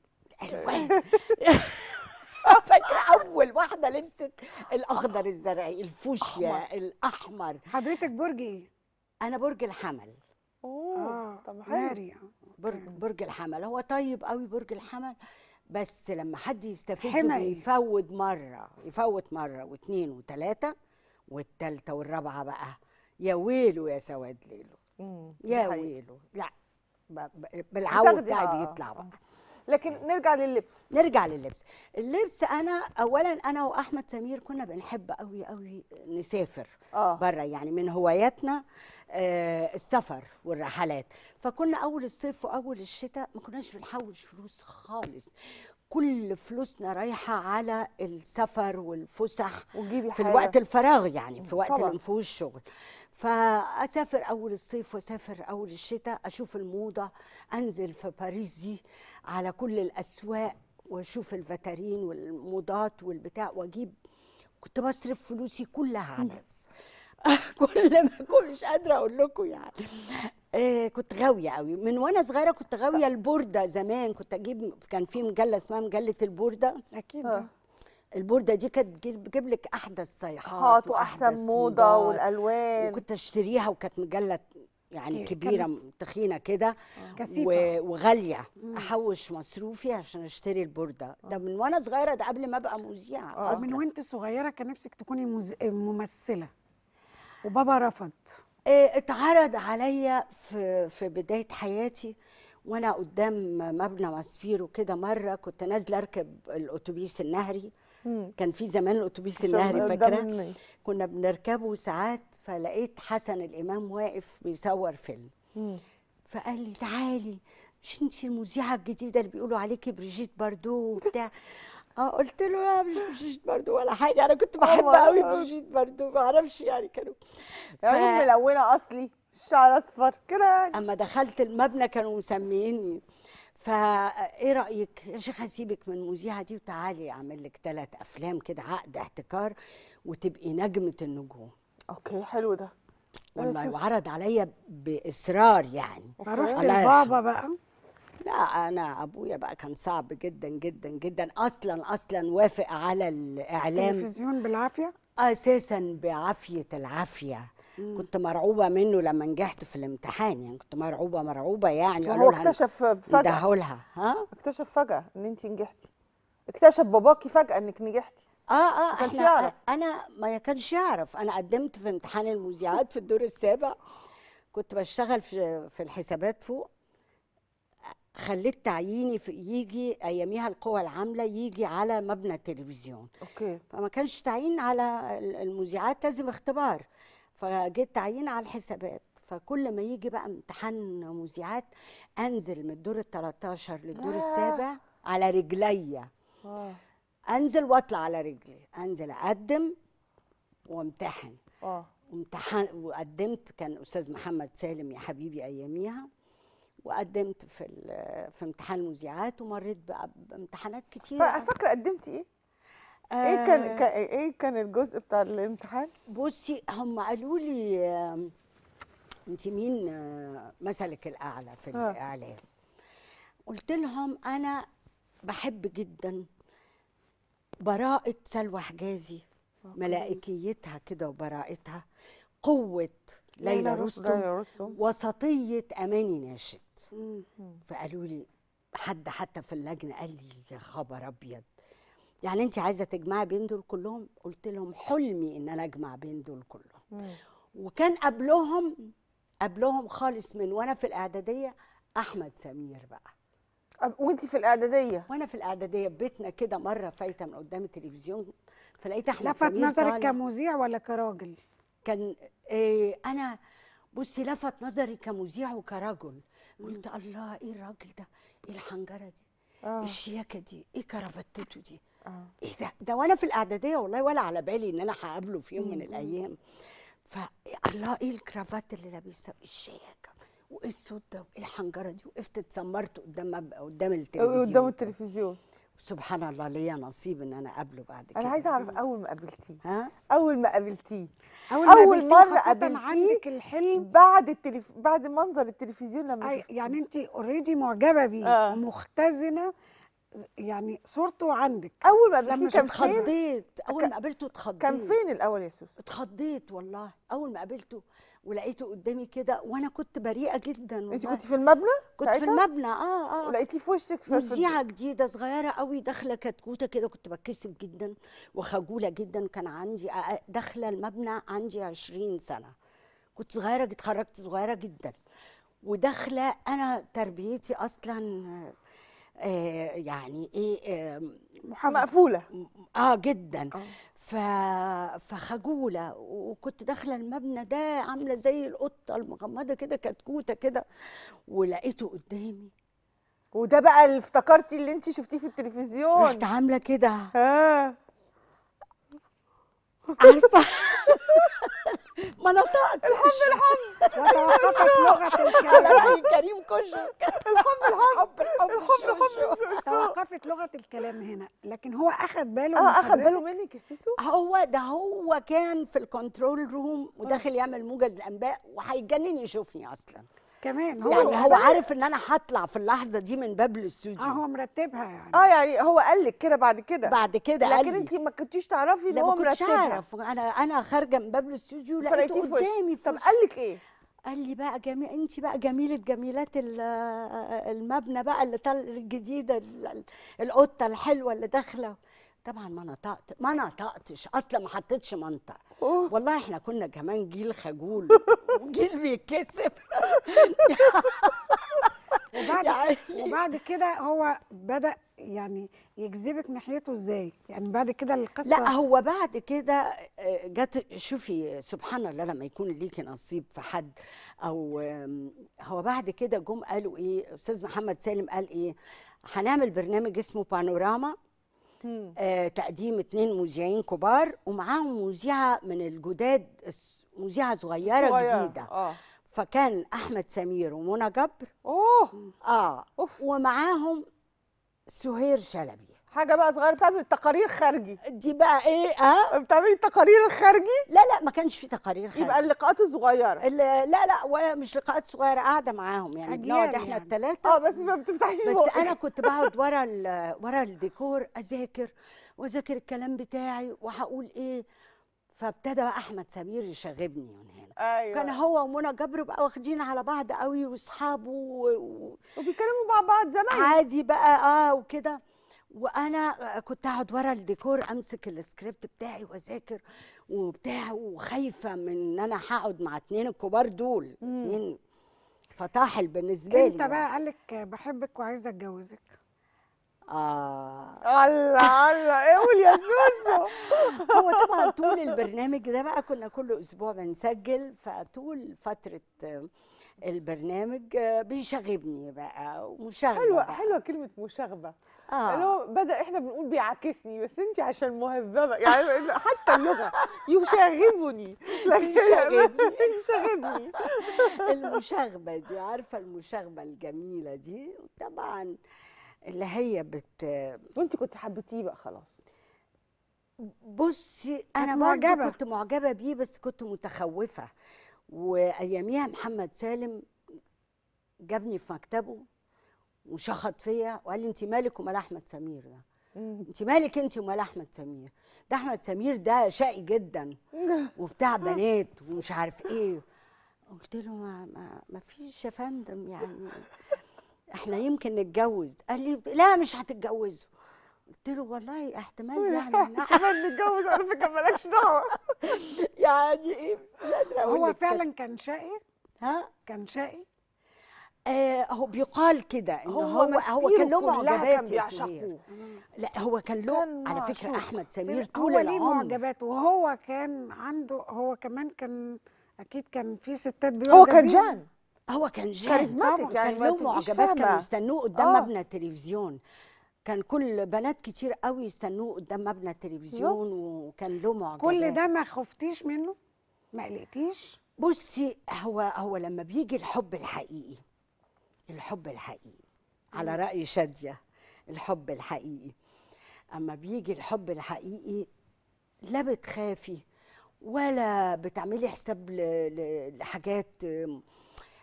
الالوان فاكره اول واحده لبست الاخضر الزرعي الفوشيا الاحمر حضرتك برج ايه انا برج الحمل اوه آه، طب برج برج الحمل هو طيب قوي برج الحمل بس لما حد يستفزه يفوت مره يفوت مره واثنين وثلاثه والثالثه والرابعه بقى يا ويله يا سواد ليله يا ويلو لا بالعود بتاعي آه، بيطلع آه. بقى لكن نرجع لللبس نرجع لللبس اللبس انا اولا انا واحمد سمير كنا بنحب قوي قوي نسافر آه. بره يعني من هواياتنا آه السفر والرحلات فكنا اول الصيف واول الشتاء ما كناش بنحوش فلوس خالص كل فلوسنا رايحه على السفر والفسح في الوقت الفراغ يعني في وقت اللي ما فيهوش شغل فاسافر اول الصيف واسافر اول الشتاء اشوف الموضه انزل في باريس دي على كل الاسواق واشوف الفترين والموضات والبتاع واجيب كنت بصرف فلوسي كلها على كل ما كنتش قادره اقول لكم يعني إيه كنت غاويه قوي من وانا صغيره كنت غاويه البورده زمان كنت اجيب كان في مجله اسمها مجله البورده اكيد آه. البورده دي كانت بتجيب لك احدث صيحات واحسن موضه والالوان وكنت اشتريها وكانت مجله يعني كبيره تخينه كده آه. وغاليه احوش مصروفي عشان اشتري البورده آه. ده من وانا صغيره ده قبل ما ابقى مذيعه آه، اصلا من وانت صغيره كان نفسك تكوني مز... ممثله وبابا رفض اتعرض عليا في في بدايه حياتي وانا قدام مبنى ماسبيرو كده مره كنت نازله اركب الاتوبيس النهري كان في زمان الاتوبيس النهري فاكره كنا بنركبه ساعات فلقيت حسن الامام واقف بيصور فيلم فقال لي تعالي مش انت المذيعه الجديده اللي بيقولوا عليكي بريجيت باردو وبتاع اه قلت له لا مش بريجيت باردو ولا حاجه انا كنت بحب قوي بريجيت باردو ما اعرفش يعني كانوا يعني ف... ملونه اصلي شعر اصفر كده يعني اما دخلت المبنى كانوا مسميني فايه رايك يا شيخ هسيبك من المذيعه دي وتعالي اعمل لك ثلاث افلام كده عقد احتكار وتبقي نجمه النجوم اوكي حلو ده والله وعرض عليا باصرار يعني اروح لبابا بقى لا انا ابويا بقى كان صعب جدا جدا جدا اصلا اصلا وافق على الاعلام التلفزيون بالعافيه اساسا بعافيه العافيه مم. كنت مرعوبه منه لما نجحت في الامتحان يعني كنت مرعوبه مرعوبه يعني قالوا لها اكتشف فجاه ها اكتشف فجاه ان انت نجحتي اكتشف باباكي فجاه انك نجحتي اه اه احنا يعرف. انا ما كانش يعرف انا قدمت في امتحان المذيعات في الدور السابع كنت بشتغل في في الحسابات فوق خليت تعييني في يجي اياميها القوى العامله يجي على مبنى التلفزيون اوكي فما كانش تعيين على المذيعات لازم اختبار فجيت تعيين على الحسابات فكل ما يجي بقى امتحان مذيعات انزل من الدور ال 13 للدور آه. السابع على رجليا آه. انزل واطلع على رجلي انزل اقدم وامتحن اه امتحان وقدمت كان استاذ محمد سالم يا حبيبي اياميها وقدمت في في امتحان المذيعات ومريت بامتحانات كتير فاكره قدمتي ايه ايه كان آه، ايه كان الجزء بتاع الامتحان بصي هم قالوا لي انت مين آه، مثلك الاعلى في آه. الاعلام قلت لهم انا بحب جدا براءة سلوى حجازي آه. ملائكيتها كده وبراءتها قوة ليلى رستم وسطية أماني ناشد فقالوا لي حد حتى في اللجنة قال لي يا خبر أبيض يعني انت عايزه تجمعي بين دول كلهم قلت لهم حلمي ان انا اجمع بين دول كلهم مم. وكان قبلهم قبلهم خالص من وانا في الاعداديه احمد سمير بقى وانت في الاعداديه وانا في الاعداديه بيتنا كده مره فايته من قدام التلفزيون فلقيت احمد لفت سمير لفت نظرك كمذيع ولا كراجل كان إيه انا بصي لفت نظري كمذيع وكرجل قلت الله ايه الراجل ده ايه الحنجره دي آه. الشياكه دي ايه كرافتته دي آه. ايه ده ده وانا في الاعداديه والله ولا على بالي ان انا هقابله في يوم من الايام ف الله ايه الكرافات اللي لابسها الشياكه وايه الصوت ده وايه الحنجره دي وقفت اتسمرت قدام قدام التلفزيون قدام التلفزيون سبحان الله ليا نصيب ان انا اقابله بعد كده انا عايزه اعرف اول ما قابلتيه ها اول ما قابلتيه اول, أول مره قابلتيه عندك الحلم بعد التلف... بعد منظر التلفزيون لما أي... يعني انت اوريدي معجبه بيه آه. ومختزنه يعني صورته عندك اول ما قابلته كان اتخضيت اول ما قابلته اتخضيت كان فين الاول يا سوسو اتخضيت والله اول ما قابلته ولقيته قدامي كده وانا كنت بريئه جدا والله انت كنت في المبنى كنت في المبنى اه اه ولقيتيه في وشك في مذيعه جديده صغيره قوي داخله كتكوته كده كنت بتكسف جدا وخجوله جدا كان عندي آه، آه، داخله المبنى عندي 20 سنه كنت صغيره اتخرجت صغيره جدا وداخله انا تربيتي اصلا آه، يعني ايه مقفوله اه جدا آه. ف... فخجوله وكنت داخله المبنى ده عامله زي القطه المغمضه كده كتكوته كده ولقيته قدامي وده بقى اللي افتكرتي اللي انت شفتيه في التلفزيون رحت عامله كده اه عارفه ما نطقتش الحمد الحمد الحب الحب الكلام كريم كشك الحمد الحمد الحب الحب الحب توقفت لغه الكلام هنا لكن هو اخذ باله اه اخذ باله منك يا سيسو هو ده هو كان في الكنترول روم وداخل يعمل موجز الانباء وهيجنن يشوفني اصلا كمان هو يعني هو عارف ان انا هطلع في اللحظه دي من باب الاستوديو اه هو مرتبها يعني اه يعني هو قال لك كده بعد كده بعد كده لكن انت ما كنتيش تعرفي ان هو مرتبها لا ما كنتش اعرف انا انا خارجه من باب الاستوديو لقيته قدامي طب قال لك ايه قال لي بقى جميل انت بقى جميله جميلات المبنى بقى اللي طال الجديده القطه الحلوه اللي داخله طبعا ما نطقت ما نطقتش اصلا ما حطيتش منطق والله احنا كنا كمان جيل خجول وجيل بيتكسف وبعد يعني وبعد كده هو بدا يعني يجذبك ناحيته ازاي يعني بعد كده القصه لا هو بعد كده آه، جت شوفي سبحان الله لما يكون ليكي نصيب في حد او هو بعد كده جم قالوا ايه استاذ محمد سالم قال ايه هنعمل برنامج اسمه بانوراما آه تقديم اثنين مذيعين كبار ومعاهم مذيعه من الجداد مذيعه صغيره, صغير. جديده آه. فكان احمد سمير ومنى جبر اوه اه أوف. ومعاهم سهير شلبي حاجه بقى صغيره بتعمل التقارير خارجي دي بقى ايه اه بتعملي التقارير الخارجي لا لا ما كانش في تقارير خارجي يبقى اللقاءات الصغيره لا لا ولا مش لقاءات صغيره قاعده معاهم يعني بنقعد يعني. احنا يعني. الثلاثه اه بس ما بتفتحيش بس انا كنت بقعد ورا ورا الديكور اذاكر واذاكر الكلام بتاعي وهقول ايه فابتدى بقى احمد سمير يشاغبني من هنا أيوة. كان هو ومنى جبر بقى واخدين على بعض قوي واصحابه و... و... مع بعض زمان عادي بقى اه وكده وانا كنت اقعد ورا الديكور امسك السكريبت بتاعي واذاكر وبتاع وخايفه من ان انا هقعد مع اتنين الكبار دول اتنين فطاحل بالنسبه لي انت بقى قال لك بحبك وعايزه اتجوزك آه الله الله قول يا زوزو هو طبعا طول البرنامج ده بقى كنا كل اسبوع بنسجل فطول فتره البرنامج بيشغبني بقى ومشاغبه حلوه حلوه كلمه مشاغبه آه. اللي هو بدا احنا بنقول بيعاكسني بس انت عشان مهذبه يعني حتى اللغه يشاغبني يشاغبني المشاغبه دي عارفه المشاغبه الجميله دي طبعا اللي هي بت وانت كنت حبيتيه بقى خلاص بصي انا برضه كنت معجبه بيه بس كنت متخوفه واياميها محمد سالم جابني في مكتبه وشخط فيا وقال لي انت مالك ومال احمد سمير ده انت مالك انت ومال احمد سمير ده احمد سمير ده شقي جدا وبتاع بنات ومش عارف ايه قلت له ما ما, ما فيش يا فندم يعني احنا يمكن نتجوز قال لي لا مش هتتجوزوا قلت له والله احتمال يعني احتمال نتجوز على فكره مالكش دعوه يعني ايه مش قادره اقول هو فعلا كان شقي ها كان شقي آه هو بيقال كده ان هو هو, هو كان له معجبات يا سمير لا هو كان له على فكره احمد سمير طول العمر هو ليه معجبات وهو كان عنده هو كمان كان اكيد كان في ستات بيعجبوا هو كان جان هو كان جان كاريزماتيك يعني كان له معجبات كانوا يستنوه قدام آه. مبنى التلفزيون كان كل بنات كتير قوي يستنوه قدام مبنى التلفزيون وكان له معجبات كل ده ما خفتيش منه ما قلقتيش بصي هو هو لما بيجي الحب الحقيقي الحب الحقيقي على رأي شادية الحب الحقيقي أما بيجي الحب الحقيقي لا بتخافي ولا بتعملي حساب لحاجات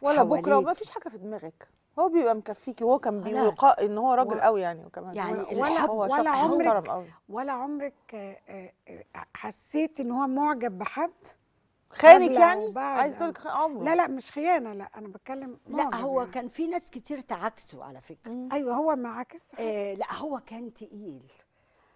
ولا بكره ما فيش حاجه في دماغك هو بيبقى مكفيكي وهو كان بيلقاء ان هو راجل قوي يعني وكمان يعني ولا هو ولا عمرك قوي. ولا عمرك آه، آه، حسيت ان هو معجب بحد خانك يعني عايز تقول خ... لا لا مش خيانه لا انا بتكلم لا هو يعني. كان في ناس كتير تعاكسه على فكره مم. ايوه هو ما آه لا هو كان تقيل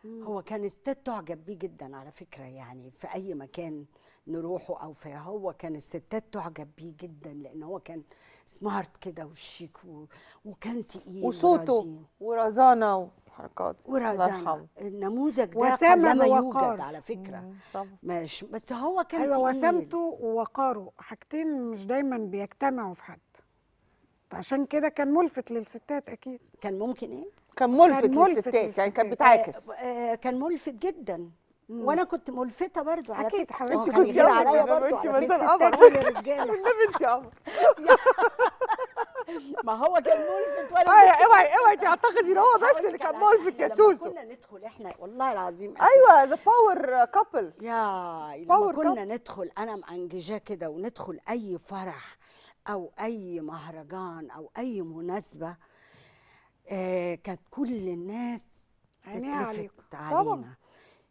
مم. هو كان الستات تعجب بيه جدا على فكره يعني في اي مكان نروحه او في هو كان الستات تعجب بيه جدا لان هو كان سمارت كده وشيك و... وكان تقيل وصوته ورزانه وحركات وروزانا النموذج ده وسام لما يوجد على فكره مش بس هو كان ايوه وسامته ووقاره حاجتين مش دايما بيجتمعوا في حد فعشان كده كان ملفت للستات اكيد كان ممكن ايه كان ملفت, كان ملفت للستات, للستات يعني كان بتعاكس آه آه كان ملفت جدا مم. وانا كنت ملفته برضو على اكيد حبيبتي كنت عليا انت على قمر النبي انت قمر ما هو كان ملفت ولا اوعي اوعي تعتقدي ان هو بس اللي كان ملفت يا سوسو كنا ندخل احنا والله العظيم ايوه ذا باور كابل يا لما كنا ندخل انا مأنججاه كده وندخل اي فرح او اي مهرجان او اي مناسبه آه كانت كل الناس تتلفت علينا طبعا.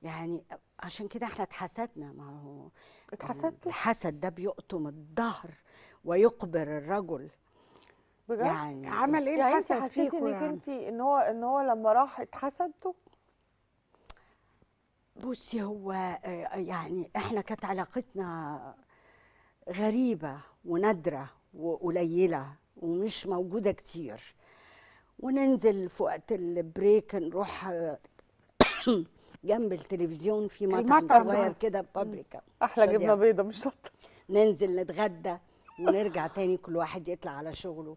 يعني عشان كده احنا اتحسدنا ما هو اتحسدت الحسد ده بيقطم الظهر ويقبر الرجل بجد يعني عمل ايه يعني انت حسيتي انك يعني. انت ان هو ان هو لما راح اتحسدتوا بصي هو آه، يعني احنا كانت علاقتنا غريبه ونادره وقليله ومش موجوده كتير وننزل في وقت البريك نروح آه، جنب التلفزيون في مطعم صغير كده بابريكا احلى جبنه بيضه مش شطه ننزل نتغدى ونرجع تاني كل واحد يطلع على شغله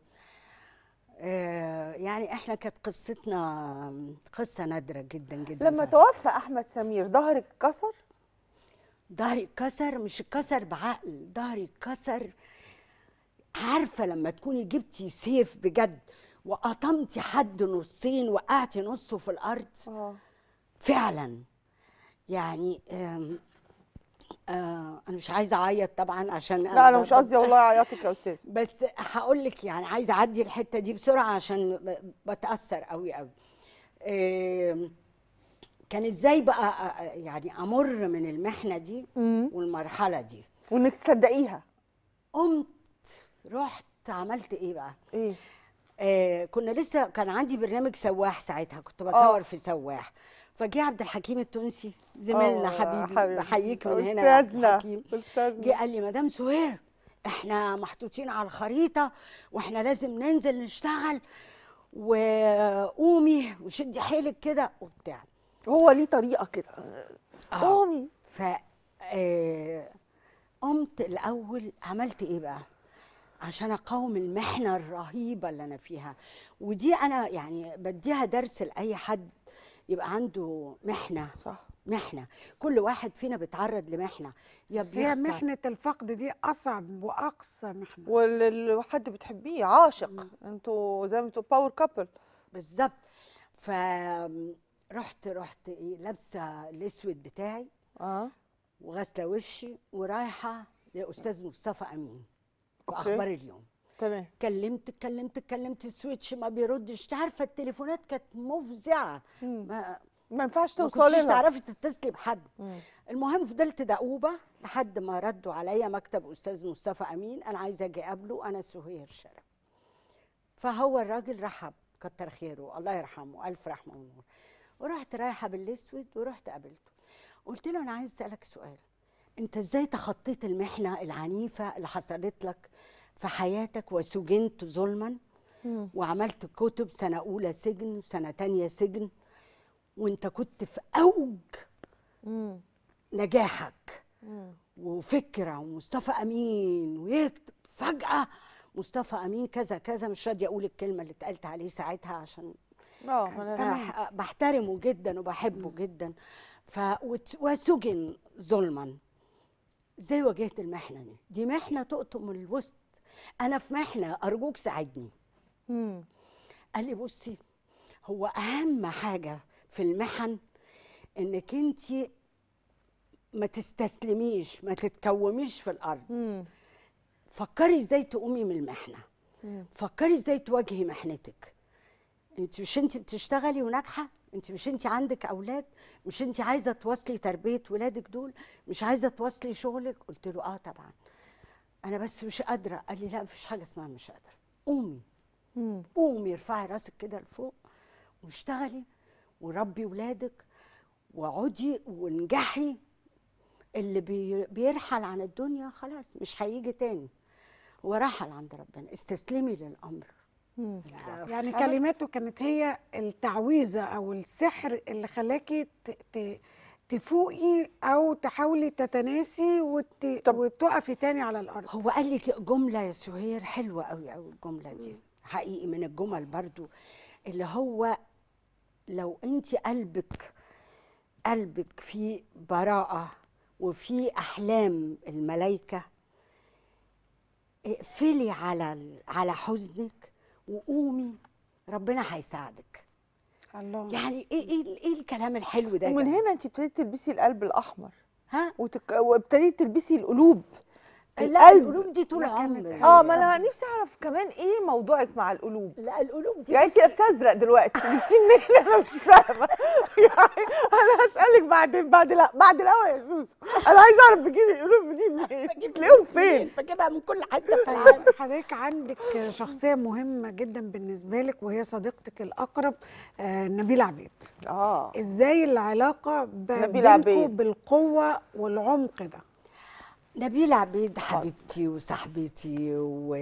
آه، يعني احنا كانت قصتنا قصه نادره جدا جدا لما فعلا. توفى احمد سمير ظهرك اتكسر ظهري اتكسر مش اتكسر بعقل ظهري اتكسر عارفه لما تكوني جبتي سيف بجد وقطمتي حد نصين وقعتي نصه في الارض أوه. فعلا يعني آه انا مش عايزه اعيط طبعا عشان انا لا انا مش قصدي والله اعيطك يا استاذ بس هقول لك يعني عايزه اعدي الحته دي بسرعه عشان بتاثر قوي قوي آه كان ازاي بقى آه، آه، يعني امر من المحنه دي والمرحله دي وانك تصدقيها قمت رحت عملت ايه بقى ايه آه كنا لسه كان عندي برنامج سواح ساعتها كنت آه. بصور أوه. في سواح فجه عبد الحكيم التونسي زميلنا آه، حبيبي بحييك من هنا يا استاذنا جه قال لي مدام سهير احنا محطوطين على الخريطه واحنا لازم ننزل نشتغل وقومي وشدي حيلك كده وبتاع هو ليه طريقه كده آه. قومي ف آه، قمت الاول عملت ايه بقى عشان اقاوم المحنه الرهيبه اللي انا فيها ودي انا يعني بديها درس لاي حد يبقى عنده محنه صح محنه كل واحد فينا بيتعرض لمحنه يا هي محنه الفقد دي اصعب واقصى محنه والحد بتحبيه عاشق انتوا زي ما انتوا باور كابل بالظبط ف رحت رحت لابسه الاسود بتاعي اه وغاسله وشي ورايحه لاستاذ مصطفى امين واخبار اليوم تمام كلمت كلمت كلمت السويتش ما بيردش عارفه التليفونات كانت مفزعه ما ما ينفعش توصلي ما تعرفي تتصلي بحد مم. المهم فضلت دؤوبه لحد ما ردوا عليا مكتب استاذ مصطفى امين انا عايزه اجي اقابله انا سهير شرف فهو الراجل رحب كتر خيره الله يرحمه الف رحمه ونور ورحت رايحه بالاسود ورحت قابلته قلت له انا عايز اسالك سؤال انت ازاي تخطيت المحنه العنيفه اللي حصلت لك في حياتك وسجنت ظلما وعملت كتب سنة أولى سجن وسنة تانية سجن وانت كنت في أوج نجاحك وفكرة ومصطفى أمين ويكتب فجأة مصطفى أمين كذا كذا مش راضية أقول الكلمة اللي اتقالت عليه ساعتها عشان اه، أنا بحترمه جدا وبحبه جدا ف وسجن ظلما ازاي واجهت المحنه دي؟ دي محنه تقطم الوسط انا في محنه ارجوك ساعدني مم. قال لي بصي هو اهم حاجه في المحن انك انت ما تستسلميش ما تتكوميش في الارض مم. فكري ازاي تقومي من المحنه مم. فكري ازاي تواجهي محنتك انت مش انت بتشتغلي وناجحه انت مش انت عندك اولاد مش انت عايزه تواصلي تربيه ولادك دول مش عايزه تواصلي شغلك قلت له اه طبعا انا بس مش قادره قال لي لا مفيش حاجه اسمها مش قادره قومي قومي ارفعي راسك كده لفوق واشتغلي وربي ولادك وعدي وانجحي اللي بيرحل عن الدنيا خلاص مش هيجي تاني ورحل عند ربنا استسلمي للامر يعني كلماته كانت هي التعويذه او السحر اللي خلاكي تفوقي او تحاولي تتناسي وت... وتقفي تاني على الارض هو قال لي جمله يا سهير حلوه قوي قوي الجمله دي مم. حقيقي من الجمل برضو اللي هو لو انت قلبك قلبك في براءه وفي احلام الملائكه اقفلي على على حزنك وقومي ربنا هيساعدك الله يعني ايه ايه ايه الكلام الحلو ده ومن هنا انت ابتديتي تلبسي القلب الاحمر ها وتك... وابتديتي تلبسي القلوب لا القلب القلوب دي طول عمرك اه ما انا نفسي اعرف كمان ايه موضوعك مع القلوب لا القلوب دي يعني انت لابسه ازرق دلوقتي جبتيه منين انا مش فاهمه يعني انا هسالك بعدين بعد لا بعد الهوا يا سوسو انا عايزه اعرف بتجيبي القلوب دي منين بتلاقيهم فين بجيبها من كل حته في العالم حضرتك عندك شخصيه مهمه جدا بالنسبه لك وهي صديقتك الاقرب آه، نبيله عبيد اه ازاي العلاقه بينكم بالقوه والعمق ده نبيلة عبيد حبيبتي وصاحبتي و...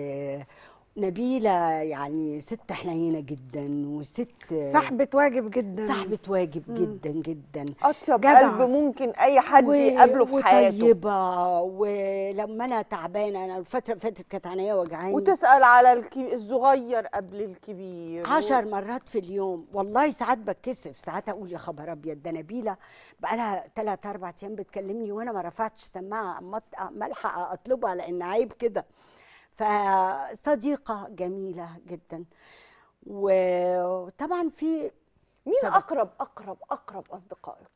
نبيلة يعني ست حنينة جدا وست صاحبة واجب جدا صاحبة واجب مم. جدا جدا أطيب جدع. قلب ممكن أي حد و... يقابله في وطيبة حياته وطيبة ولما أنا تعبانة أنا الفترة اللي فاتت كانت عينيا وجعاني وتسأل على الكبير الصغير قبل الكبير عشر مرات في اليوم والله ساعات بتكسف ساعات أقول يا خبر أبيض ده نبيلة بقى لها ثلاث أربع أيام بتكلمني وأنا ما رفعتش سماعة ملحقه ألحق أطلبها لأن عيب كده فصديقه جميله جدا وطبعا في مين صدق. اقرب اقرب اقرب اصدقائك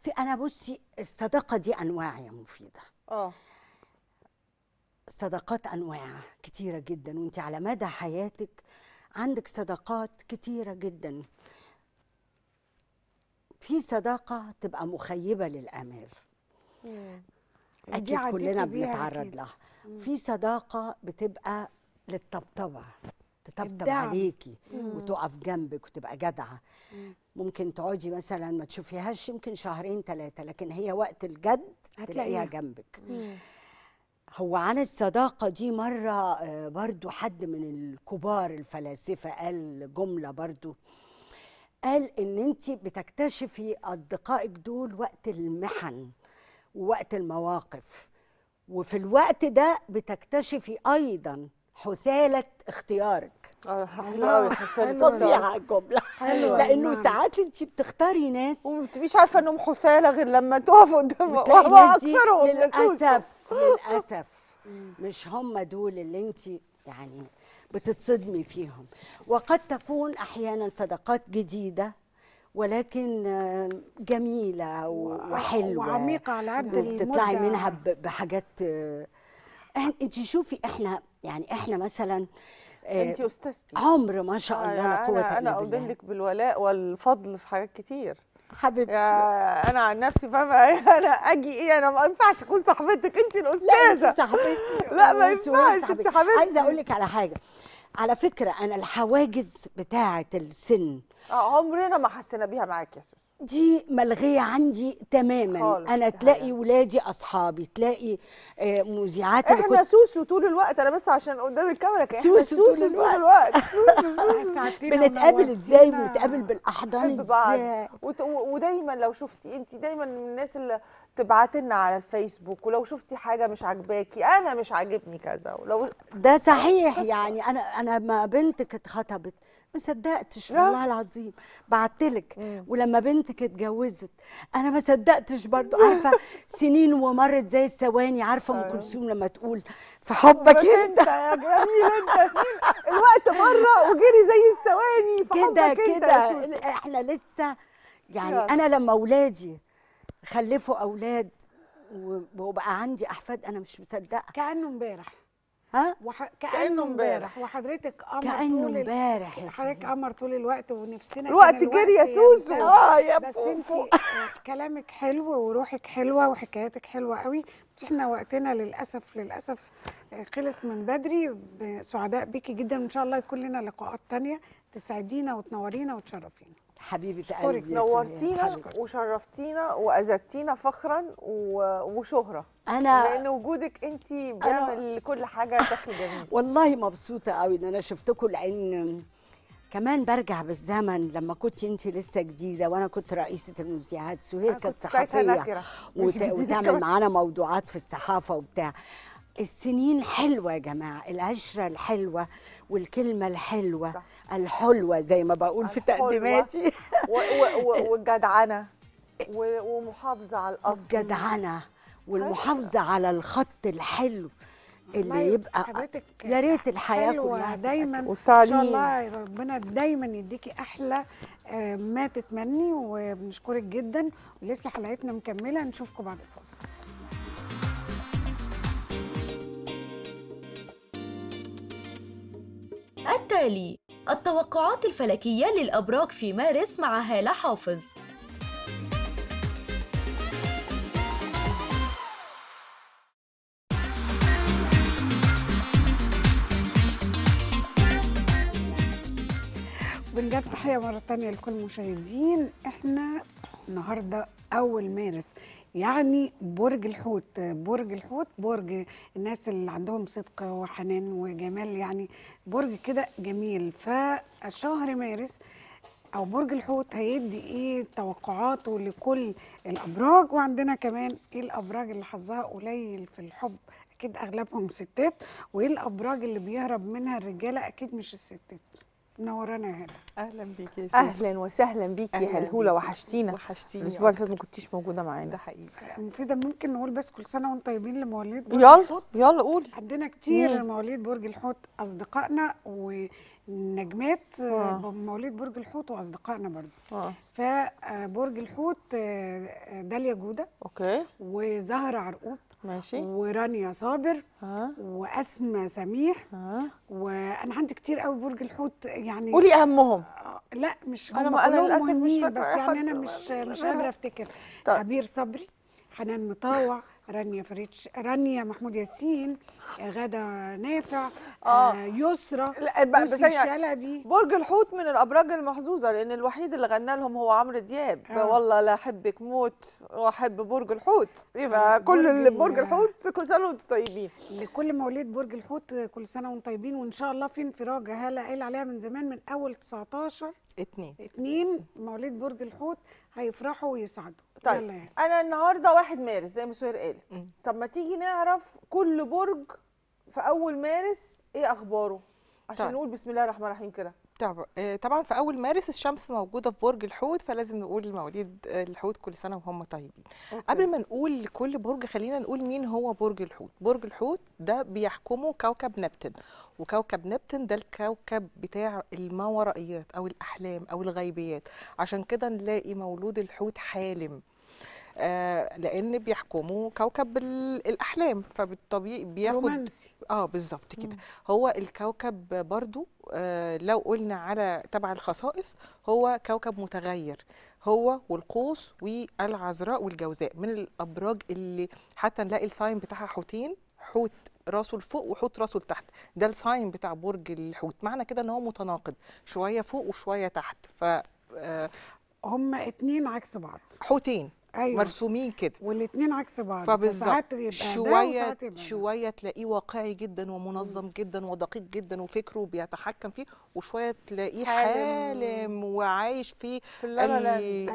في انا بصي الصداقه دي انواع يا مفيده اه صداقات انواع كتيره جدا وانت على مدى حياتك عندك صداقات كتيره جدا في صداقه تبقى مخيبه للامال اكيد كلنا بنتعرض لها في صداقه بتبقى للطبطبه تطبطب عليكي وتقف جنبك وتبقى جدعه ممكن تقعدي مثلا ما تشوفيهاش يمكن شهرين ثلاثه لكن هي وقت الجد تلاقيها جنبك هو عن الصداقة دي مرة آه، برضو حد من الكبار الفلاسفة قال جملة برضو قال ان انت بتكتشفي اصدقائك دول وقت المحن ووقت المواقف وفي الوقت ده بتكتشفي ايضا حثاله اختيارك اه حلوه قوي فظيعه الجمله حلوة لانه نعم. ساعات انت بتختاري ناس وما بتبقيش عارفه انهم حثاله غير لما تقف قدام اكثرهم للاسف للاسف مش هم دول اللي انت يعني بتتصدمي فيهم وقد تكون احيانا صداقات جديده ولكن آه، جميله وحلوه وعميقه على قد بتطلعي منها بحاجات آه، انت شوفي احنا يعني احنا مثلا آه، انت استاذتي عمر ما شاء الله لا قوه الا بالله انا لك بالولاء والفضل في حاجات كتير حبيبتي انا عن نفسي فاهمه انا اجي ايه انا ما ينفعش اكون صاحبتك انت الاستاذه لا انت صاحبتي لا ما ينفعش انت حبيبتي عايزه اقول لك على حاجه على فكره انا الحواجز بتاعه السن اه عمرنا ما حسينا بيها معاك يا سوسو دي ملغيه عندي تماما خالص. انا تلاقي ولادي اصحابي تلاقي آه، مذيعات احنا كنت... سوسو طول الوقت انا بس عشان قدام الكاميرا كده سوسو, سوسو طول الوقت, طول الوقت. سوسو بنتقابل ازاي بنتقابل بالاحضان ازاي و... ودايما لو شفتي انت دايما من الناس اللي تبعتي لنا على الفيسبوك ولو شفتي حاجه مش عاجباكي انا مش عاجبني كذا ولو ده صحيح يعني انا انا ما بنتك اتخطبت ما صدقتش والله العظيم بعت لك ولما بنتك اتجوزت انا ما صدقتش برضو عارفه سنين ومرت زي الثواني عارفه ام أيوه. كلثوم لما تقول في حبك انت يا جميل انت سنين الوقت مره وجري زي الثواني كده كده احنا لسه يعني انا لما اولادي خلفوا اولاد وبقى عندي احفاد انا مش مصدقه كانه امبارح ها وح... كانه امبارح وحضرتك قمر كانه امبارح يا حضرتك قمر طول الوقت ونفسنا الوقت جري يا سوسو اه يا بس انت آه، كلامك حلو وروحك حلوه وحكاياتك حلوه قوي بس احنا وقتنا للاسف للاسف آه، خلص من بدري سعداء بيكي جدا وان شاء الله يكون لنا لقاءات تانية تسعدينا وتنورينا وتشرفينا حبيبه قلبي نورتينا وشرفتينا واذتينا فخرا وشهره انا لان وجودك انت بيعمل كل حاجه شكل جميل والله مبسوطه قوي ان انا شفتكم لان كمان برجع بالزمن لما كنت انت لسه جديده وانا كنت رئيسه المذيعات سهير كانت صحفيه وتعمل معانا موضوعات في الصحافه وبتاع السنين حلوه يا جماعه العشره الحلوه والكلمه الحلوه صح. الحلوه زي ما بقول في تقديماتي والجدعنه ومحافظه على الاصل الجدعنه والمحافظه أيوة. على الخط الحلو اللي يبقى يا ريت الحياه كلها دايما ان شاء الله ربنا دايما يديكي احلى آه، ما تتمني وبنشكرك جدا ولسه حلقتنا مكمله نشوفكم بعد الفاصل التالي التوقعات الفلكية للأبراج في مارس مع هالة حافظ بنجد تحية مرة تانية لكل المشاهدين احنا النهاردة أول مارس يعني برج الحوت برج الحوت برج الناس اللي عندهم صدق وحنان وجمال يعني برج كده جميل فشهر مارس او برج الحوت هيدي ايه توقعاته لكل الابراج وعندنا كمان ايه الابراج اللي حظها قليل في الحب اكيد اغلبهم ستات وايه الابراج اللي بيهرب منها الرجاله اكيد مش الستات منورانا هلا اهلا بيكي يا سيدي اهلا وسهلا بيكي يا هلهوله وحشتينا وحشتيني الاسبوع اللي فات ما كنتيش موجوده معانا ده حقيقي مفيده ممكن نقول بس كل سنه وانتم طيبين لمواليد برج يلا الحوت يلا قولي عندنا كتير مواليد برج الحوت اصدقائنا ونجمات آه. مواليد برج الحوت واصدقائنا برضه اه فبرج الحوت آه، داليا جوده اوكي وزهره عرقوب ماشي ورانيا صابر واسمى واسماء سميح وانا عندي كتير قوي برج الحوت يعني قولي اهمهم آه، لا مش انا انا للاسف مش فاكره بس يعني انا مش مش قادره افتكر طيب. امير صبري حنان مطاوع رانيا فريتش رانيا محمود ياسين غاده نافع آه. آه، يسرى يسرى برج الحوت من الابراج المحظوظه لان الوحيد اللي غنى لهم هو عمرو دياب آه. والله لا احبك موت واحب برج الحوت يبقى آه. كل اللي برج الحوت كل سنه وانتم طيبين لكل مواليد برج الحوت كل سنه وانتم طيبين وان شاء الله في انفراج هاله قايل عليها من زمان من اول 19 2 2 مواليد برج الحوت هيفرحوا ويسعدوا طيب انا النهارده 1 مارس زي ما سهير قالت طب ما تيجي نعرف كل برج في اول مارس ايه اخباره عشان طيب. نقول بسم الله الرحمن الرحيم كده طبعا. آه، طبعا في اول مارس الشمس موجوده في برج الحوت فلازم نقول مواليد آه، الحوت كل سنه وهم طيبين أوكي. قبل ما نقول لكل برج خلينا نقول مين هو برج الحوت برج الحوت ده بيحكمه كوكب نبتون وكوكب نبتون ده الكوكب بتاع الماورائيات او الاحلام او الغيبيات عشان كده نلاقي مولود الحوت حالم آه، لان بيحكموا كوكب الاحلام فبالطبيعي بياخد رومانسي اه بالظبط كده هو الكوكب برضو آه لو قلنا على تبع الخصائص هو كوكب متغير هو والقوس والعذراء والجوزاء من الابراج اللي حتى نلاقي الساين بتاعها حوتين حوت راسه لفوق وحوت راسه لتحت ده الساين بتاع برج الحوت معنى كده ان هو متناقض شويه فوق وشويه تحت ف آه اتنين عكس بعض حوتين أيوة. مرسومين كده والاثنين عكس بعض فبالظبط شويه شويه تلاقيه واقعي جدا ومنظم مم. جدا ودقيق جدا وفكره بيتحكم فيه وشويه تلاقيه حالم وعايش في, في ال...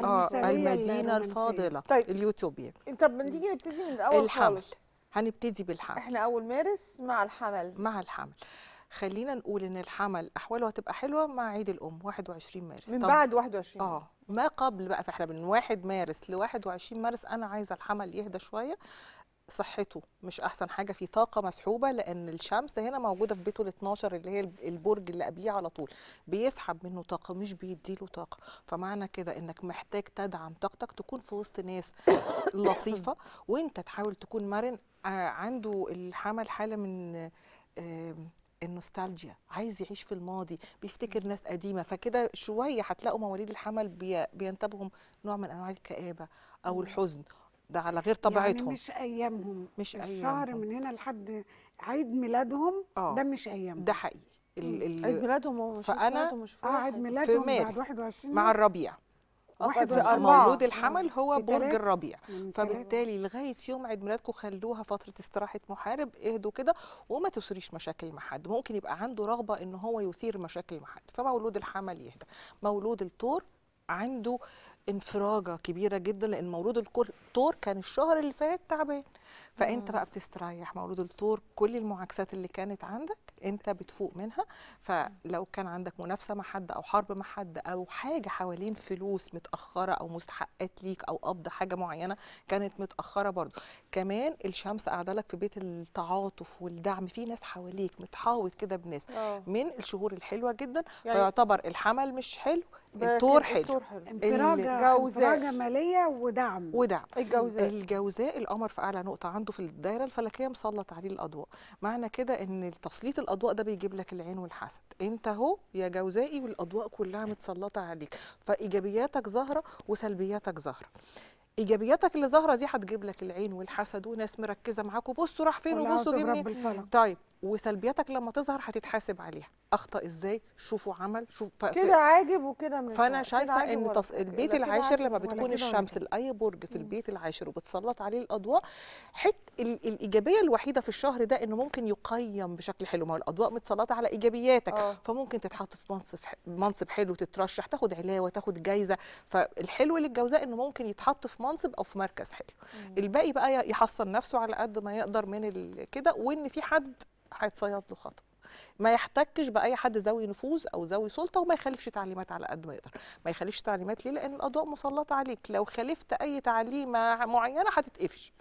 آه المدينه الفاضله طيب. اليوتيوبيا طب نيجي نبتدي من الاول الحمل خالص. هنبتدي بالحمل احنا اول مارس مع الحمل مع الحمل خلينا نقول ان الحمل احواله هتبقى حلوه مع عيد الام 21 مارس من بعد 21 آه، مارس اه ما قبل بقى فاحنا من 1 مارس ل 21 مارس انا عايزه الحمل يهدى شويه صحته مش احسن حاجه في طاقه مسحوبه لان الشمس هنا موجوده في بيته ال 12 اللي هي البرج اللي قبليه على طول بيسحب منه طاقه مش بيديله طاقه فمعنى كده انك محتاج تدعم طاقتك تكون في وسط ناس لطيفه وانت تحاول تكون مرن آه، عنده الحمل حاله من النوستالجيا عايز يعيش في الماضي بيفتكر ناس قديمه فكده شويه هتلاقوا مواليد الحمل بينتابهم نوع من انواع الكآبه او الحزن ده على غير طبيعتهم يعني مش ايامهم مش ايامهم الشهر من هنا لحد عيد ميلادهم آه. ده مش ايامهم ده حقيقي ال... ال... عيد ميلادهم فانا مش آه عيد ميلادهم في مارس مع الربيع واحد في أربعة مولود الحمل هو برج الربيع فبالتالي لغايه يوم عيد ميلادكم خلوها فتره استراحه محارب اهدوا كده وما تثيريش مشاكل مع حد ممكن يبقى عنده رغبه ان هو يثير مشاكل مع حد فمولود الحمل يهدى مولود الثور عنده انفراجه كبيره جدا لان مولود الثور كان الشهر اللي فات تعبان فانت بقى بتستريح مولود الثور كل المعاكسات اللي كانت عندك انت بتفوق منها فلو كان عندك منافسه مع حد او حرب مع حد او حاجه حوالين فلوس متاخره او مستحقات ليك او قبض حاجه معينه كانت متاخره برضو كمان الشمس قاعده لك في بيت التعاطف والدعم في ناس حواليك متحاوط كده بناس أوه. من الشهور الحلوه جدا يعني فيعتبر الحمل مش حلو التور حلو انفراجه ماليه ودعم ودعم الجوزاء الجوزاء القمر في اعلى نقطه عنده في الدايره الفلكيه مسلط عليه الاضواء معنى كده ان تسليط الاضواء ده بيجيب لك العين والحسد انت اهو يا جوزائي والاضواء كلها متسلطه عليك فايجابياتك ظاهره وسلبياتك ظاهره ايجابياتك اللي ظاهره دي هتجيب لك العين والحسد وناس مركزه معاك وبصوا راح فين وبصوا جه منين طيب وسلبياتك لما تظهر هتتحاسب عليها اخطا ازاي شوفوا عمل شوف ف... كده عاجب وكده مش فانا شايفه ان تص... البيت العاشر لما بتكون الشمس لاي برج في البيت العاشر وبتسلط عليه الاضواء حت ال... الايجابيه الوحيده في الشهر ده انه ممكن يقيم بشكل حلو ما هو الاضواء متسلطه على ايجابياتك أوه. فممكن تتحط في منصب منصب حلو تترشح تاخد علاوه تاخد جايزه فالحلو للجوزاء انه ممكن يتحط في منصب او في مركز حلو مم. الباقي بقى يحصن نفسه على قد ما يقدر من ال... كده وان في حد هيتصيد له خطأ ما يحتكش باي حد ذوي نفوذ او ذوي سلطه وما يخالفش تعليمات على قد ما يقدر ما يخالفش تعليمات ليه لان الاضواء مسلطه عليك لو خالفت اي تعليمه معينه هتتقفش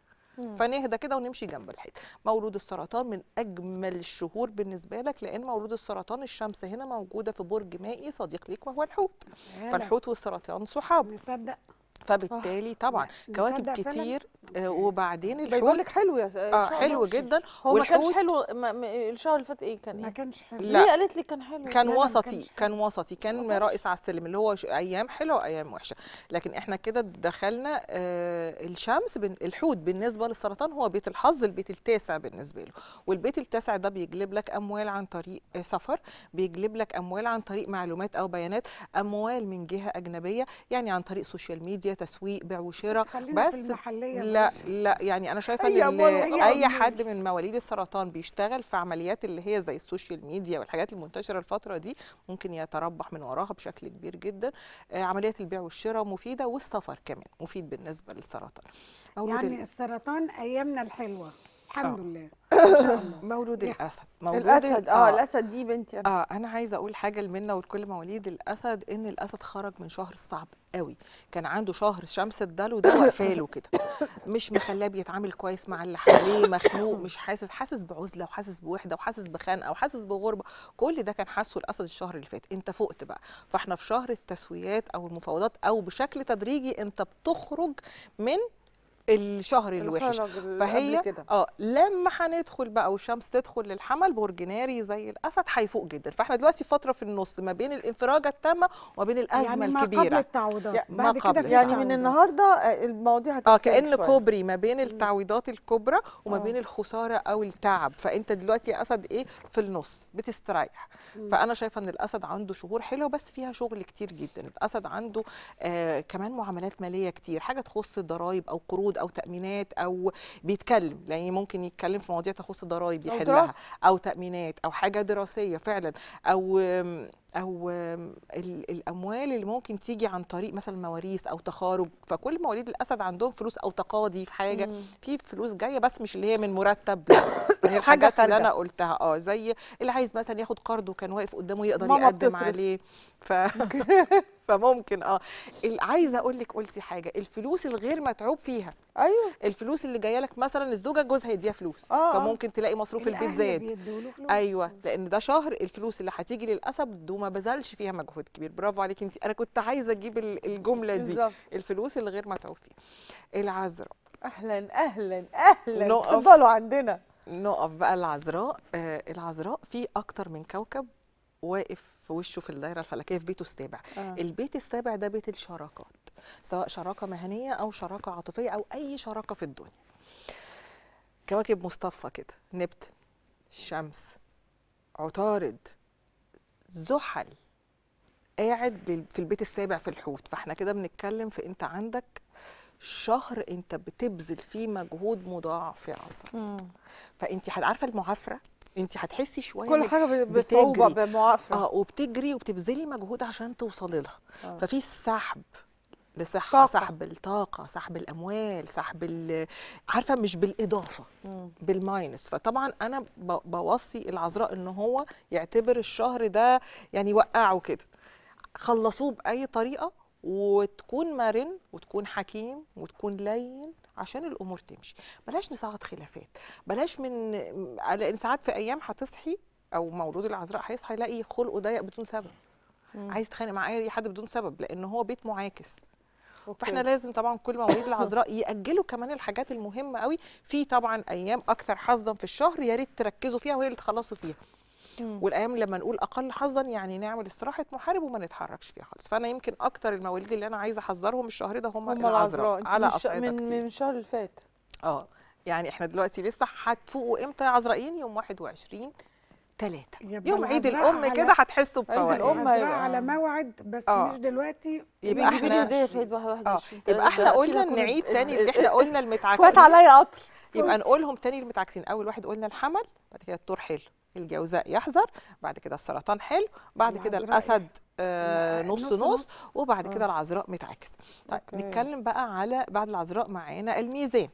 فنهدى كده ونمشي جنب الحيط مولود السرطان من اجمل الشهور بالنسبه لك لان مولود السرطان الشمس هنا موجوده في برج مائي صديق ليك وهو الحوت فالحوت والسرطان صحاب نصدق فبالتالي طبعا كواكب كتير آه، وبعدين الحوت بيقول لك حلو يا اه حلو جدا هو ما كانش حلو الشهر اللي فات ايه كان ايه؟ ما كانش حلو ليه قالت لي كان حلو كان وسطي كان وسطي كان رئيس على السلم اللي هو ايام حلوه وايام وحشه لكن احنا كده دخلنا آه الشمس الحوت بالنسبه للسرطان هو بيت الحظ البيت التاسع بالنسبه له والبيت التاسع ده بيجلب لك اموال عن طريق آه، سفر بيجلب لك اموال عن طريق معلومات او بيانات اموال من جهه اجنبيه يعني عن طريق سوشيال ميديا فيها تسويق بيع وشراء بس في المحلية لا لا يعني انا شايفه ان اي حد من مواليد السرطان بيشتغل في عمليات اللي هي زي السوشيال ميديا والحاجات المنتشره الفتره دي ممكن يتربح من وراها بشكل كبير جدا آه، عمليات البيع والشراء مفيده والسفر كمان مفيد بالنسبه للسرطان يعني السرطان ايامنا الحلوه الحمد آه. لله مولود نعم. الاسد مولود الاسد آه،, اه الاسد دي بنتي انا اه انا عايزه اقول حاجه لمنا ولكل مواليد الاسد ان الاسد خرج من شهر صعب قوي كان عنده شهر شمس الدلو ده وقفاله كده مش مخلاه بيتعامل كويس مع اللي حواليه مخنوق مش حاسس حاسس بعزله وحاسس بوحده وحاسس بخنقه وحاسس بغربه كل ده كان حاسه الاسد الشهر اللي فات انت فقت بقى فاحنا في شهر التسويات او المفاوضات او بشكل تدريجي انت بتخرج من الشهر الوحش فهي اه لما هندخل بقى والشمس تدخل للحمل برج ناري زي الاسد هيفوق جدا فاحنا دلوقتي فتره في النص ما بين الانفراجه التامه وما بين الازمه يعني الكبيرة. ما قبل التعويضات ما قبل يعني من النهارده آه، المواضيع هتبقى اه كان شوية. كوبري ما بين التعويضات الكبرى وما أوه. بين الخساره او التعب فانت دلوقتي يا اسد ايه في النص بتستريح فانا شايفه ان الاسد عنده شهور حلوه بس فيها شغل كتير جدا الاسد عنده آه كمان معاملات ماليه كتير حاجه تخص ضرائب او قروض قروض او تامينات او بيتكلم يعني ممكن يتكلم في مواضيع تخص ضرائب يحلها او تامينات او حاجه دراسيه فعلا او او الاموال اللي ممكن تيجي عن طريق مثلا مواريث او تخارج فكل مواليد الاسد عندهم فلوس او تقاضي في حاجه مم. في فلوس جايه بس مش اللي هي من مرتب لا هي الحاجات اللي انا قلتها اه زي اللي عايز مثلا ياخد قرضه كان واقف قدامه يقدر يقدم بتصرف. عليه ف فممكن اه عايزه اقول لك قلتي حاجه الفلوس الغير متعوب فيها ايوه الفلوس اللي جايه لك مثلا الزوجه جوزها يديها فلوس آه, آه. فممكن تلاقي مصروف البيت زاد ايوه لان ده شهر الفلوس اللي هتيجي للاسف دو ما بذلش فيها مجهود كبير برافو عليك انت انا كنت عايزه اجيب الجمله دي بالزبط. الفلوس اللي غير متعوب فيها العذراء اهلا اهلا اهلا اتفضلوا عندنا نقف بقى العذراء آه العذراء في اكتر من كوكب واقف في وشه في الدايره الفلكيه في بيته السابع آه. البيت السابع ده بيت الشراكات سواء شراكه مهنيه او شراكه عاطفيه او اي شراكه في الدنيا كواكب مصطفى كده نبت شمس عطارد زحل قاعد في البيت السابع في الحوت فاحنا كده بنتكلم في انت عندك شهر انت بتبذل فيه مجهود مضاعف يا عصر فانت عارفه المعافره انت هتحسي شويه كل حاجه بصعوبه بمعافره اه وبتجري وبتبذلي مجهود عشان توصلي لها آه. ففي السحب لصحه طاقة. سحب الطاقه سحب الاموال سحب عارفه مش بالاضافه بالماينس فطبعا انا بوصي العذراء ان هو يعتبر الشهر ده يعني وقعه كده خلصوه باي طريقه وتكون مرن وتكون حكيم وتكون لين عشان الامور تمشي بلاش نصعد خلافات بلاش من لان ساعات في ايام هتصحي او مولود العذراء هيصحى يلاقي خلقه ضيق بدون سبب مم. عايز يتخانق مع اي حد بدون سبب لان هو بيت معاكس أوكي. فاحنا لازم طبعا كل مواليد العذراء ياجلوا كمان الحاجات المهمه قوي في طبعا ايام اكثر حظا في الشهر يا ريت تركزوا فيها وهي اللي تخلصوا فيها والايام لما نقول اقل حظا يعني نعمل استراحه محارب وما نتحركش فيها خالص فانا يمكن اكتر المواليد اللي انا عايزه احذرهم الشهر ده هم, هم العذراء على اصعده كتير من الشهر اللي فات اه يعني احنا دلوقتي لسه هتفوقوا امتى يا عذراءين يوم 21 3 يوم عيد الام كده هتحسوا بفوائد عيد الام هيبقى على موعد بس أوه. مش دلوقتي يبقى احنا عيد واحد آه. طيب، يبقى احنا قلنا نعيد تاني اللي احنا قلنا المتعكسين فات عليا قطر يبقى نقولهم تاني المتعكسين اول واحد قلنا الحمل بعد كده الطور حلو الجوزاء يحذر بعد كده السرطان حلو بعد كده الاسد آه نص نص, نص وبعد كده آه. العذراء متعاكس طيب نتكلم بقى على بعد العذراء معانا الميزان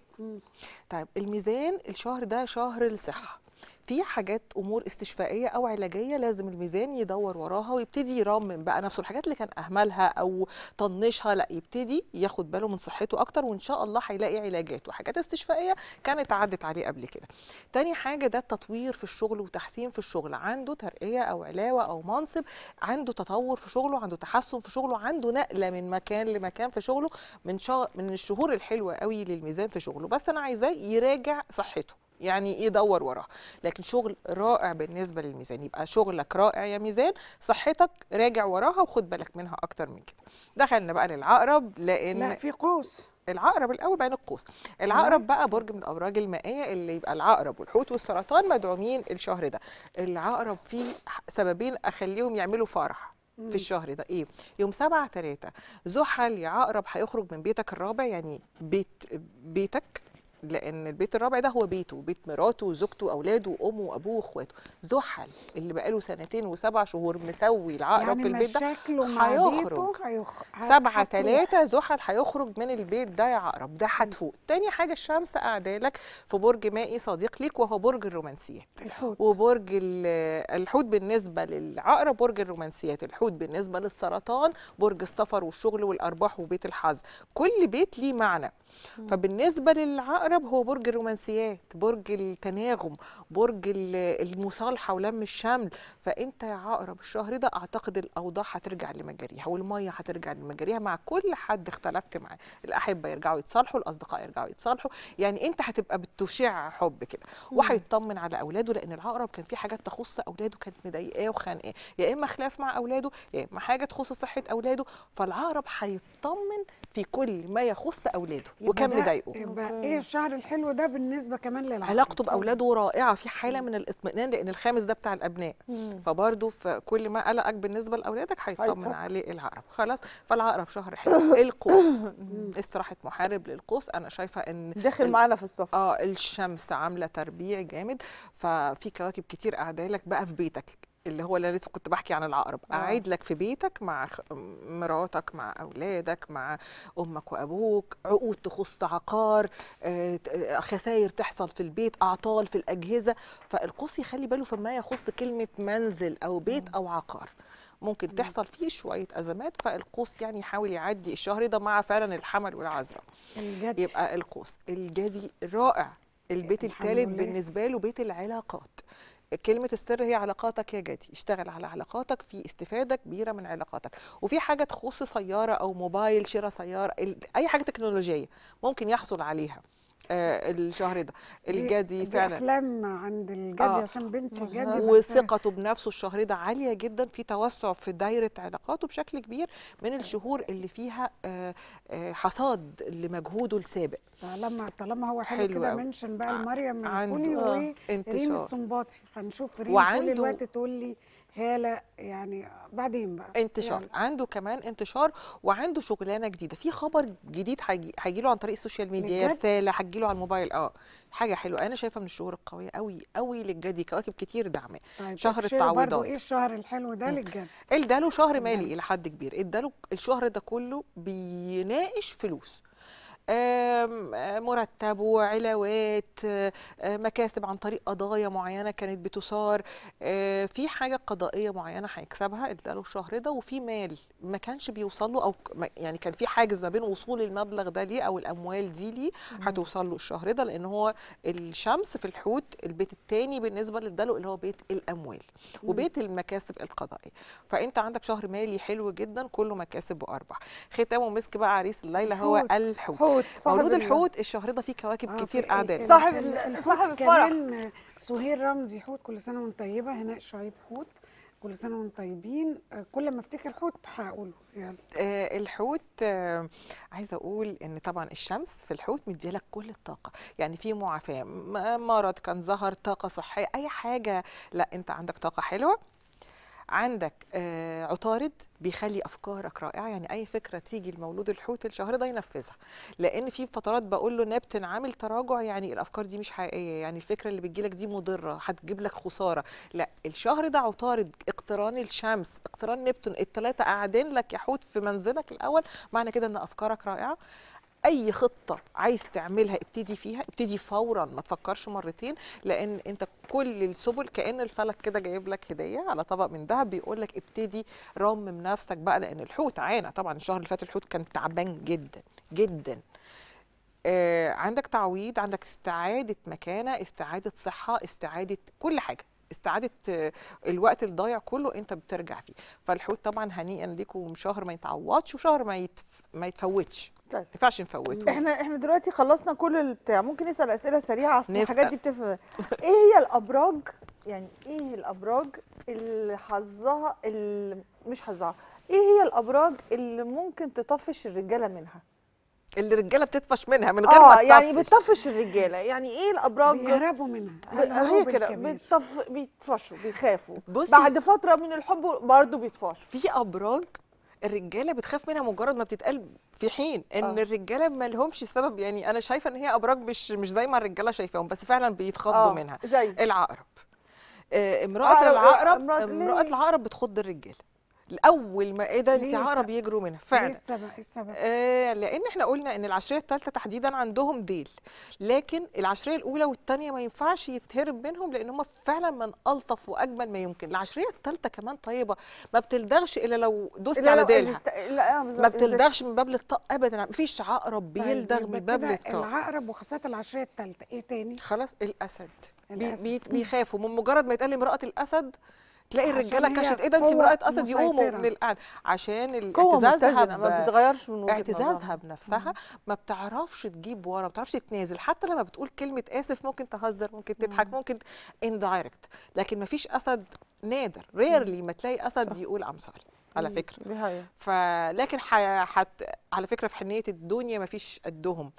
طيب الميزان الشهر ده شهر الصحه في حاجات امور استشفائيه او علاجيه لازم الميزان يدور وراها ويبتدي يرمم بقى نفسه الحاجات اللي كان اهملها او طنشها لا يبتدي ياخد باله من صحته اكتر وان شاء الله هيلاقي علاجات وحاجات استشفائيه كانت عدت عليه قبل كده تاني حاجه ده التطوير في الشغل وتحسين في الشغل عنده ترقيه او علاوه او منصب عنده تطور في شغله عنده تحسن في شغله عنده نقله من مكان لمكان في شغله من شا... من الشهور الحلوه قوي للميزان في شغله بس انا عايزاه يراجع صحته يعني ايه يدور وراها لكن شغل رائع بالنسبه للميزان يبقى شغلك رائع يا ميزان صحتك راجع وراها وخد بالك منها اكتر من كده دخلنا بقى للعقرب لان لا في قوس العقرب الاول بعدين القوس العقرب بقى برج من الابراج المائيه اللي يبقى العقرب والحوت والسرطان مدعومين الشهر ده العقرب فيه سببين اخليهم يعملوا فرح في الشهر ده ايه يوم 7 3 زحل يا عقرب هيخرج من بيتك الرابع يعني بيت بيتك لان البيت الرابع ده هو بيته بيت مراته وزوجته واولاده وامه وابوه واخواته زحل اللي بقاله سنتين وسبع شهور مسوي العقرب يعني في البيت ده هيخرج سبعة تلاتة زحل هيخرج من البيت ده يا عقرب ده هتفوق تاني حاجة الشمس قاعدة لك في برج مائي صديق ليك وهو برج الرومانسيات الحوت وبرج الحوت بالنسبة للعقرب برج الرومانسيات الحوت بالنسبة للسرطان برج السفر والشغل والأرباح وبيت الحظ كل بيت ليه معنى فبالنسبه للعقرب هو برج الرومانسيات برج التناغم برج المصالحه ولم الشمل فانت يا عقرب الشهر ده اعتقد الاوضاع هترجع لمجاريها والميه هترجع لمجاريها مع كل حد اختلفت معاه الاحبه يرجعوا يتصالحوا الاصدقاء يرجعوا يتصالحوا يعني انت هتبقى بتشع حب كده وهيطمن على اولاده لان العقرب كان في حاجات تخص اولاده كانت مضايقاه وخانقاه يا اما خلاف مع اولاده يا اما حاجه تخص صحه اولاده فالعقرب هيطمن في كل ما يخص اولاده وكم مضايقه يبقى ايه الشهر الحلو ده بالنسبه كمان للعائله علاقته باولاده رائعه في حاله من الاطمئنان لان الخامس ده بتاع الابناء فبرضه كل ما قلقك بالنسبه لاولادك هيطمن عليه العقرب خلاص فالعقرب شهر حلو القوس استراحه محارب للقوس انا شايفه ان داخل معانا في الصف اه الشمس عامله تربيع جامد ففي كواكب كتير قاعده لك بقى في بيتك اللي هو اللي لسه كنت بحكي عن العقرب آه. اعيد لك في بيتك مع مراتك مع اولادك مع امك وابوك عقود تخص عقار آه، آه، خسائر تحصل في البيت اعطال في الاجهزه فالقوس يخلي باله فما يخص كلمه منزل او بيت او عقار ممكن تحصل فيه شويه ازمات فالقوس يعني يحاول يعدي الشهر ده مع فعلا الحمل والعذراء يبقى القوس الجدي رائع البيت الثالث بالنسبه له بيت العلاقات كلمه السر هي علاقاتك يا جدي اشتغل على علاقاتك في استفاده كبيره من علاقاتك وفي حاجه تخص سياره او موبايل شراء سياره اي حاجه تكنولوجيه ممكن يحصل عليها آه الشهر ده الجدي دي فعلا احلام عند الجدي آه. عشان بنتي جدي وثقته بنفسه الشهر ده عاليه جدا في توسع في دايره علاقاته بشكل كبير من آه. الشهور اللي فيها آه،, آه حصاد لمجهوده السابق طالما طالما هو حلو, كده منشن بقى لمريم من كوني آه، وريم السنباطي هنشوف ريم كل الوقت تقول لي هاله يعني بعدين بقى انتشار يعني. عنده كمان انتشار وعنده شغلانه جديده في خبر جديد هيجي له عن طريق السوشيال ميديا رساله هتجي له على الموبايل اه حاجه حلوه انا شايفه من الشهور القويه قوي قوي للجدي كواكب كتير دعمه طيب شهر التعويضات ايه الشهر الحلو ده للجدي اداله شهر مالي الى حد كبير اداله الشهر ده كله بيناقش فلوس آه، مرتب وعلاوات آه، آه، مكاسب عن طريق قضايا معينه كانت بتثار في حاجه قضائيه معينه هيكسبها اداله الشهر ده وفي مال ما كانش بيوصل له او يعني كان في حاجز ما بين وصول المبلغ ده ليه او الاموال دي ليه هتوصل له الشهر ده لان هو الشمس في الحوت البيت الثاني بالنسبه للدلو اللي هو بيت الاموال وبيت المكاسب القضائيه فانت عندك شهر مالي حلو جدا كله مكاسب وارباح ختامه مسك بقى عريس الليله هو الحوت الحوت مولود الحوت الشهر ده فيه كواكب آه كتير قاعدة صاحب صاحب الفرح كمان سهير رمزي حوت كل سنه وانت طيبه هناء شعيب حوت كل سنه وانتم طيبين آه، كل ما افتكر حوت هقوله يعني. آه الحوت آه عايزه اقول ان طبعا الشمس في الحوت مديه لك كل الطاقه يعني في معافاه مرض كان ظهر طاقه صحيه اي حاجه لا انت عندك طاقه حلوه عندك آه، عطارد بيخلي افكارك رائعه يعني اي فكره تيجي لمولود الحوت الشهر ده ينفذها لان في فترات بقول له نابتن عامل تراجع يعني الافكار دي مش حقيقيه يعني الفكره اللي بتجيلك دي مضره هتجيب لك خساره لا الشهر ده عطارد اقتران الشمس اقتران نبتون الثلاثه قاعدين لك يا حوت في منزلك الاول معنى كده ان افكارك رائعه اي خطه عايز تعملها ابتدي فيها ابتدي فورا ما تفكرش مرتين لان انت كل السبل كان الفلك كده جايب لك هديه على طبق من ذهب بيقول لك ابتدي رمم نفسك بقى لان الحوت عانى طبعا الشهر اللي فات الحوت كان تعبان جدا جدا آه، عندك تعويض عندك استعاده مكانه استعاده صحه استعاده كل حاجه استعاده آه، الوقت الضايع كله انت بترجع فيه فالحوت طبعا هنيئا ليكم شهر ما يتعوضش وشهر ما يتف... ما يتفوتش طيب ما ينفعش نفوته احنا احنا دلوقتي خلصنا كل البتاع ممكن نسال اسئله سريعه اصل الحاجات دي بتف ايه هي الابراج يعني ايه الابراج اللي حظها اللي مش حظها ايه هي الابراج اللي ممكن تطفش الرجاله منها اللي الرجاله بتطفش منها من غير ما آه، يعني تطفش يعني بتطفش الرجاله يعني ايه الابراج بيهربوا منها هي كده بتطف بيطفشوا بيخافوا بصي بعد فتره من الحب برضه بيطفشوا في ابراج الرجاله بتخاف منها مجرد ما بتتقال في حين ان آه. الرجاله ما لهمش سبب يعني انا شايفه ان هي ابراج مش مش زي ما الرجاله شايفاهم بس فعلا بيتخضوا آه. منها زي. العقرب آه، امراه آه العقرب امراه العقرب بتخض الرجاله الاول ما ايه ده انت عقرب يجروا منها إيه فعلا ايه السبب ايه السبب آه لان احنا قلنا ان العشريه الثالثه تحديدا عندهم ديل لكن العشريه الاولى والثانيه ما ينفعش يتهرب منهم لان هم فعلا من الطف واجمل ما يمكن العشريه الثالثه كمان طيبه ما بتلدغش الا لو دوست على ديلها لا آه، ما بتلدغش من باب الطاق ابدا ما فيش عقرب طيب، بيلدغ من باب الطاق العقرب وخاصه العشريه الثالثه ايه تاني خلاص الاسد, الأسد. بيخافوا من مجرد ما يتقال امراه الاسد تلاقي الرجاله كشت ايه ده انت امراه قصد يقوموا من القعده عشان اعتزازها ما بتتغيرش من اعتزازها بنفسها ما بتعرفش تجيب ورا ما بتعرفش تتنازل حتى لما بتقول كلمه اسف ممكن تهزر ممكن تضحك ممكن اندايركت لكن ما فيش اسد نادر ريرلي ما تلاقي اسد يقول ام سوري على فكره دي حقيقة. فلكن حت... على فكره في حنيه الدنيا ما فيش قدهم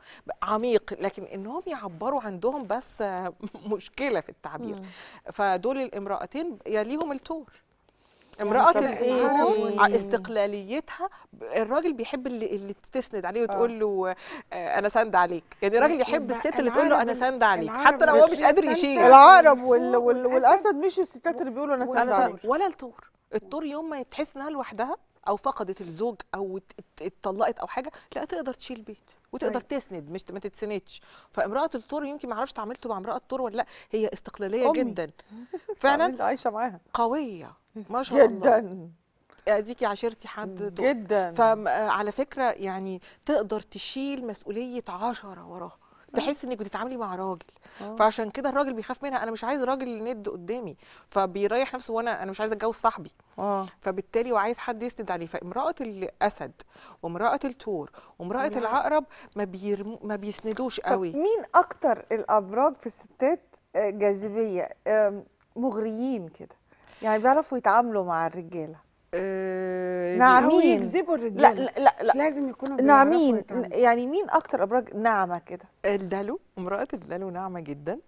عميق لكن انهم يعبروا عندهم بس مشكله في التعبير مم. فدول الامراتين يليهم التور يعني امراه إيه؟ الحور إيه؟ استقلاليتها الراجل بيحب اللي, اللي تسند عليه وتقول آه. له آه، انا ساند عليك يعني الراجل يحب الست اللي تقول له انا ساند عليك حتى لو هو مش قادر يشيل العقرب والاسد مش الستات اللي بيقولوا انا ساند عليك ولا التور الطور يوم ما تحس انها لوحدها او فقدت الزوج او اتطلقت او حاجه لا تقدر تشيل بيت وتقدر طيب. تسند مش ما تتسندش فامراه الطور يمكن ما اعرفش اتعاملتوا مع امراه الطور ولا لا هي استقلاليه أمي. جدا فعلا عايشه معاها قويه ما شاء الله جدا اديكي عشرتي حد جدا فعلى فكره يعني تقدر تشيل مسؤوليه عشرة وراها تحس أيوة. انك بتتعاملي مع راجل أوه. فعشان كده الراجل بيخاف منها انا مش عايز راجل ند قدامي فبيريح نفسه وانا انا مش عايزه اتجوز صاحبي أوه. فبالتالي وعايز حد يسند عليه فامراه الاسد وامراه التور وامراه يعني العقرب ما بيرم... ما بيسندوش قوي مين اكتر الابراج في الستات آه، جاذبيه مغريين كده يعني بيعرفوا يتعاملوا مع الرجاله آه ناعمين يكذبوا الرجاله لا لا لا, لا. لازم يكونوا ناعمين يعني مين اكتر ابراج ناعمه كده الدلو امراه الدلو ناعمه جدا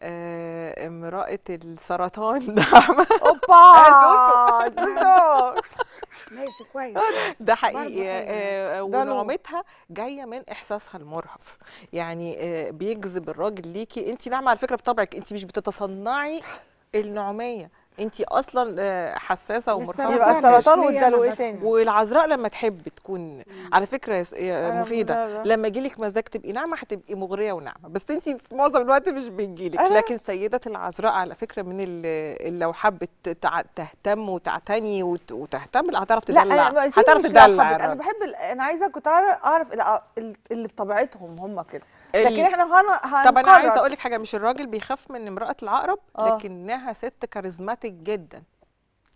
آه امراه السرطان ناعمه اوبا ماشي كويس ده حقيقي آه ونعمتها جايه من احساسها المرهف يعني آه بيجذب الراجل ليكي انت ناعمه على فكره بطبعك انت مش بتتصنعي النعوميه انت اصلا آه، حساسه ومرتبطه يبقى السرطان والدلو ايه تاني والعذراء لما تحب تكون مم. على فكره مفيده لما يجي لك مزاج تبقي ناعمه هتبقي مغريه وناعمه بس انت معظم الوقت مش لك لكن سيده العذراء على فكره من اللي لو حبت تهتم وتعتني وتهتم هتعرف تدلع هتعرف تدلع انا بحب انا عايزه كنت اعرف اللي بطبيعتهم هم كده لكن احنا هن... طب انا عايزه اقول لك حاجه مش الراجل بيخاف من امراه العقرب أوه. لكنها ست كاريزماتيك جدا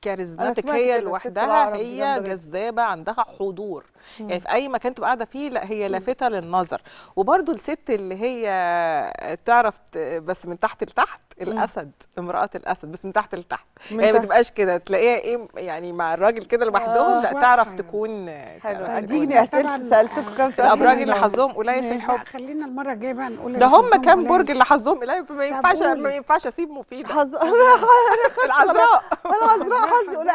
كاريزماتيك هي لوحدها هي جذابه عندها حضور مم. يعني في اي مكان تبقى قاعده فيه لا هي لافته للنظر وبرده الست اللي هي تعرف بس من تحت لتحت الاسد امراه الاسد بس من تحت لتحت هي ما تبقاش كده تلاقيها ايه يعني مع الراجل كده لوحدهم آه، لا تعرف تكون حلو اديني يعني. اسئله سالتكم كام آه، سؤال الابراج اللي حظهم قليل في الحب خلينا المره الجايه بقى نقول ده هم كام برج اللي حظهم قليل ما ينفعش ما ينفعش اسيب مفيد العذراء العذراء حظي قليل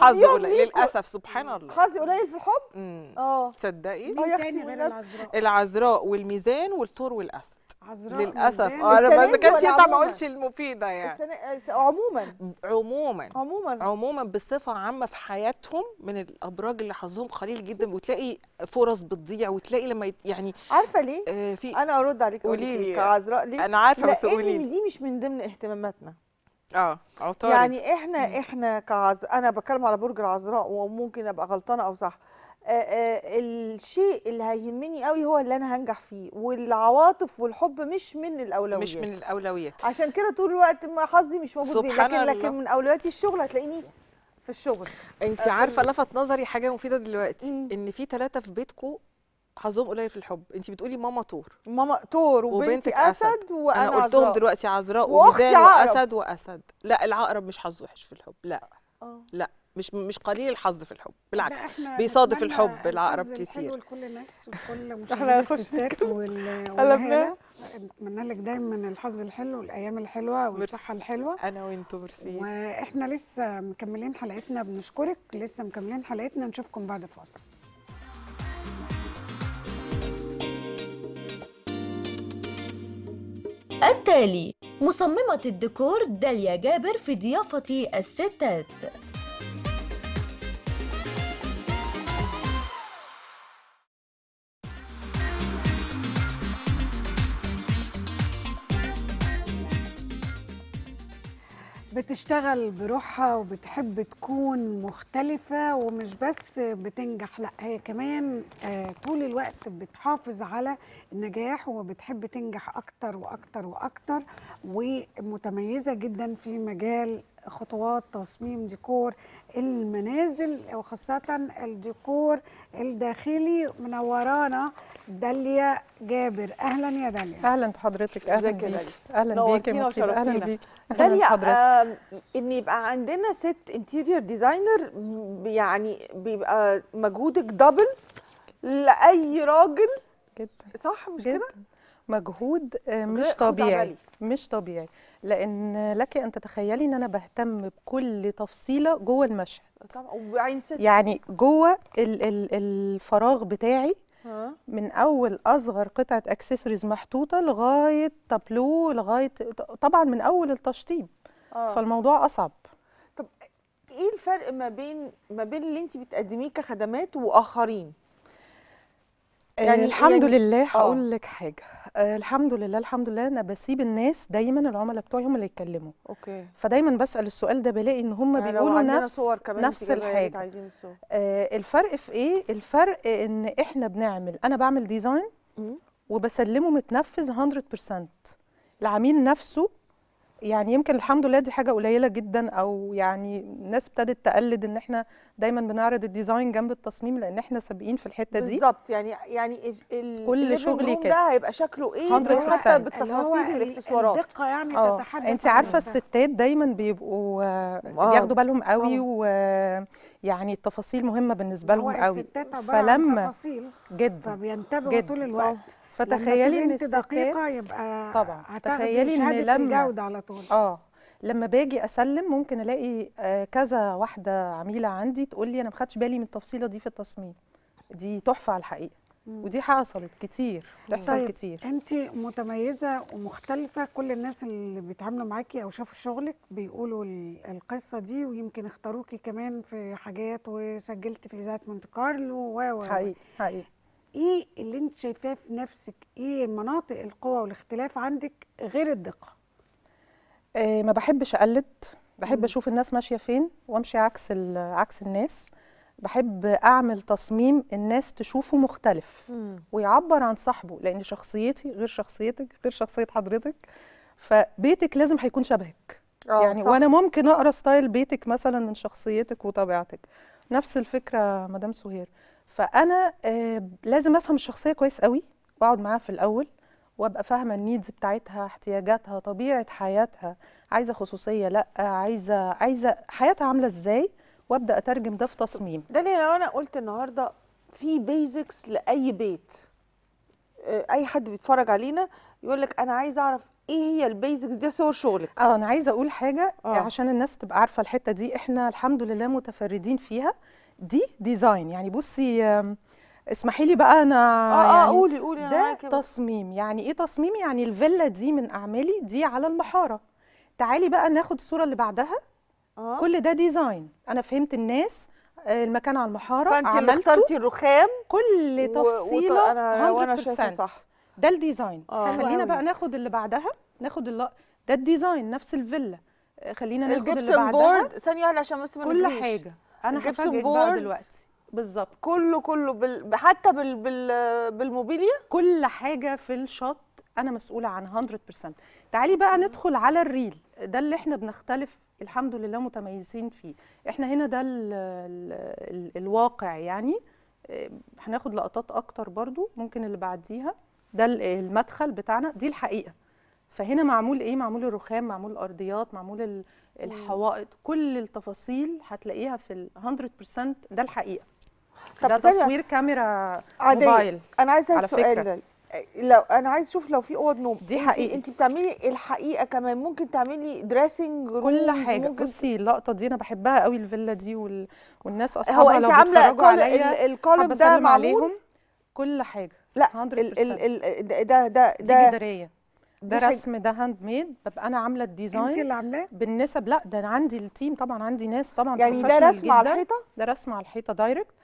حظي قليل للاسف سبحان الله حظي قليل في الحب اه تصدقي آه، العذراء والميزان والثور والاسد عذراء للاسف اه ما كانش ينفع ما اقولش المفيده يعني السنة... عموما عموما عموما عموما بصفه عامه في حياتهم من الابراج اللي حظهم قليل جدا وتلاقي فرص بتضيع وتلاقي لما يعني عارفه ليه؟ آه في انا ارد عليك قولي لي كعذراء ليه؟ انا عارفه بس قولي لي دي مش من ضمن اهتماماتنا اه عطارد يعني احنا احنا كعز انا بتكلم على برج العذراء وممكن ابقى غلطانه او صح آه، آه، الشيء اللي هيهمني قوي هو اللي انا هنجح فيه والعواطف والحب مش من الاولويات مش من الاولويات عشان كده طول الوقت ما حظي مش موجود سبحان لكن الله. لكن من اولوياتي الشغل هتلاقيني في الشغل انت آه، عارفه لفت نظري حاجه مفيده دلوقتي مم. ان في ثلاثه في بيتكم حظهم قليل في الحب انت بتقولي ماما تور ماما تور وبنتي اسد, أسد وانا انا قلتهم عزراء. دلوقتي عذراء وميزان واسد واسد لا العقرب مش حظه وحش في الحب لا أوه. لا مش مش قليل الحظ في الحب بالعكس بيصادف الحب العقرب كتير لكل الناس وكل مشاهدات والقلبنا اتمنى لك دايما الحظ الحلو والايام الحلوه والصحه الحلوه انا وانتم ميرسي واحنا لسه مكملين حلقتنا بنشكرك لسه مكملين حلقتنا نشوفكم بعد فاصل التالي مصممة الديكور داليا جابر في ضيافة الستات بتشتغل بروحها وبتحب تكون مختلفة ومش بس بتنجح لا هي كمان آه، طول الوقت بتحافظ على النجاح وبتحب تنجح أكتر وأكتر وأكتر ومتميزة جدا في مجال خطوات تصميم ديكور المنازل وخاصة الديكور الداخلي منورانا داليا جابر اهلا يا داليا اهلا بحضرتك اهلا بيك اهلا بيك اهلا بيك داليا آه ان يبقى عندنا ست انتيرير ديزاينر يعني بيبقى مجهودك دبل لاي راجل جدا صح مش كده مجهود آه، مش طبيعي مش طبيعي لان لك ان تتخيلي ان انا بهتم بكل تفصيله جوه المشهد طبعا يعني جوه ال ال الفراغ بتاعي من اول اصغر قطعه اكسسوارز محطوطه لغايه تابلو لغايه طبعا من اول التشطيب آه. فالموضوع اصعب طب ايه الفرق ما بين ما بين اللي انت بتقدميه كخدمات واخرين آه، يعني, يعني الحمد يعني لله آه. هقول لك حاجه آه الحمد لله الحمد لله انا بسيب الناس دايما العملاء بتوعهم اللي يتكلموا اوكي فدايما بسال السؤال ده بلاقي ان هم يعني بيقولوا نفس صور كمان نفس الحاجه آه الفرق في ايه الفرق ان احنا بنعمل انا بعمل ديزاين وبسلمه متنفذ 100% العميل نفسه يعني يمكن الحمد لله دي حاجه قليله جدا او يعني الناس ابتدت تقلد ان احنا دايما بنعرض الديزاين جنب التصميم لان احنا سابقين في الحته دي بالظبط يعني يعني ال كل شغلي كده ده هيبقى شكله ايه حتى بالتفاصيل الاكسسوارات الدقه يعني آه، تتحدث انت عارفه الستات دايما بيبقوا آه، بياخدوا بالهم قوي ويعني التفاصيل مهمه بالنسبه لهم قوي الستات فلما جدا فبينتبهوا طول الوقت فتخيلي ان دقيقه يبقى طبعا تخيلي ان لما الجوده على طول اه لما باجي اسلم ممكن الاقي آه، كذا واحده عميله عندي تقول لي انا ما خدتش بالي من التفصيله دي في التصميم دي تحفه على الحقيقه مم. ودي حصلت كتير بتحصل طيب. كتير انت متميزه ومختلفه كل الناس اللي بيتعاملوا معاكي او شافوا شغلك بيقولوا القصه دي ويمكن اختاروكي كمان في حاجات وسجلت في اذاعه مونت كارلو و حقيقي حقيقي ايه اللي انت شايفاه في نفسك ايه مناطق القوة والاختلاف عندك غير الدقة إيه ما بحبش اقلد بحب اشوف الناس ماشيه فين وامشي عكس عكس الناس بحب اعمل تصميم الناس تشوفه مختلف ويعبر عن صاحبه لان شخصيتي غير شخصيتك غير شخصيه حضرتك فبيتك لازم هيكون شبهك آه، يعني صح. وانا ممكن اقرا ستايل بيتك مثلا من شخصيتك وطبيعتك نفس الفكره مدام سهير فانا آه، لازم افهم الشخصيه كويس قوي واقعد معاها في الاول وابقى فاهمه النيدز بتاعتها احتياجاتها طبيعه حياتها عايزه خصوصيه لا عايزه عايزه حياتها عامله ازاي وابدا اترجم ده في تصميم دانيا لو انا قلت النهارده في بيزكس لاي بيت آه، اي حد بيتفرج علينا يقول لك انا عايز اعرف ايه هي البيزكس دي صور شغلك اه انا عايزه اقول حاجه آه. عشان الناس تبقى عارفه الحته دي احنا الحمد لله متفردين فيها دي ديزاين يعني بصي اسمحي لي بقى انا اه, آه يعني قولي قولي ده تصميم يعني ايه تصميم يعني الفيلا دي من اعمالي دي على المحاره تعالي بقى ناخد الصوره اللي بعدها آه. كل ده ديزاين انا فهمت الناس آه، المكان على المحاره فانت اخترتي الرخام كل تفصيله و... أنا... 100% وأنا صح. ده الديزاين آه. خلينا بقى ناخد اللي بعدها ناخد اللي... ده الديزاين نفس الفيلا آه، خلينا ناخد اللي بعدها ثانيه واحده عشان بس ما كل حاجه انا هفاجئك بقى دلوقتي بالظبط كله كله بال... حتى بال... بال... بالموبيليا كل حاجه في الشط انا مسؤوله عن 100% تعالي بقى ندخل على الريل ده اللي احنا بنختلف الحمد لله متميزين فيه احنا هنا ده ال... ال... ال... الواقع يعني إيه، هناخد لقطات اكتر برضو ممكن اللي بعديها ده المدخل بتاعنا دي الحقيقه فهنا معمول ايه معمول الرخام معمول الارضيات معمول الحوائط كل التفاصيل هتلاقيها في ال 100% ده الحقيقه طب ده تصوير كاميرا عادية. موبايل انا عايزه على سؤال فكرة. لو انا عايز اشوف لو في اوض نوم دي حقيقه انت بتعملي الحقيقه كمان ممكن تعملي دريسنج كل حاجه بصي اللقطه دي انا بحبها قوي الفيلا دي وال... والناس اصحابها هو انت عامله القالب ده معمول كل حاجه لا 100% ال ال ده ده ده, ده, دي جداريه ده رسم ده هاند ميد ببقى انا عامله الديزاين انت اللي عاملاه بالنسب لا ده انا عندي التيم طبعا عندي ناس طبعا يعني ده رسم على الحيطه ده رسم على الحيطه دايركت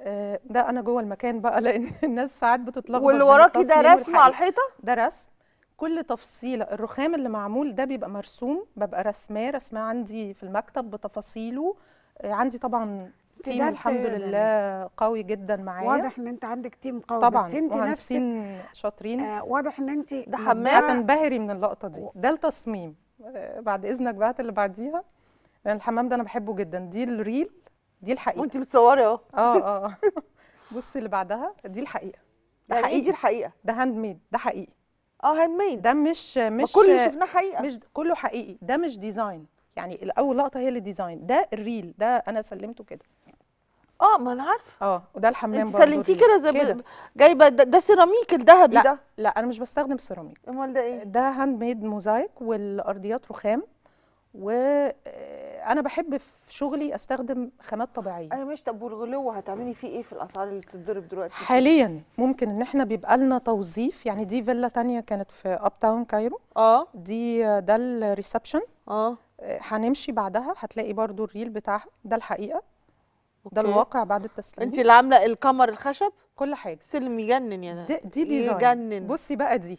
آه، ده انا جوه المكان بقى لان الناس ساعات بتتلخبط واللي وراكي ده رسم على الحيطه ده رسم كل تفصيله الرخام اللي معمول ده بيبقى مرسوم ببقى رسماه رسماه عندي في المكتب بتفاصيله آه، عندي طبعا تيم الحمد يعني. لله قوي جدا معايا واضح ان انت عندك تيم قوي طبعا بس انت مهندسين شاطرين آه واضح ان انت ده حماده هتنبهري من اللقطه دي ده التصميم آه، بعد اذنك بقى اللي بعديها لان الحمام ده انا بحبه جدا دي الريل دي الحقيقه وانت بتصوري اهو اه اه, آه. بصي اللي بعدها دي الحقيقه ده يعني إيه حقيقي دي الحقيقه ده هاند ميد ده حقيقي اه هاند ميد ده مش مش كل اللي شفناه حقيقه مش كله حقيقي ده مش ديزاين يعني الاول لقطه هي اللي ديزاين ده الريل ده انا سلمته كده اه ما انا عارفه اه وده الحمام برضه سلمتيه كده زي جايبه ده, ده سيراميك الذهبي ده لا لا انا مش بستخدم سيراميك امال ده ايه ده هاند ميد موزايك والارضيات رخام وانا آه، بحب في شغلي استخدم خامات طبيعيه انا أيوة، مش طب والغلو هتعملي فيه ايه في الاسعار اللي بتتضرب دلوقتي حاليا ممكن ان احنا بيبقى لنا توظيف يعني دي فيلا تانية كانت في اب تاون كايرو اه دي آه، ده الريسبشن آه. اه هنمشي بعدها هتلاقي برضو الريل بتاعها ده الحقيقه ده الواقع بعد التسليم انت اللي عامله القمر الخشب كل حاجه سلم يجنن يا يعني. ده دي ديزاين يجنن بصي بقى دي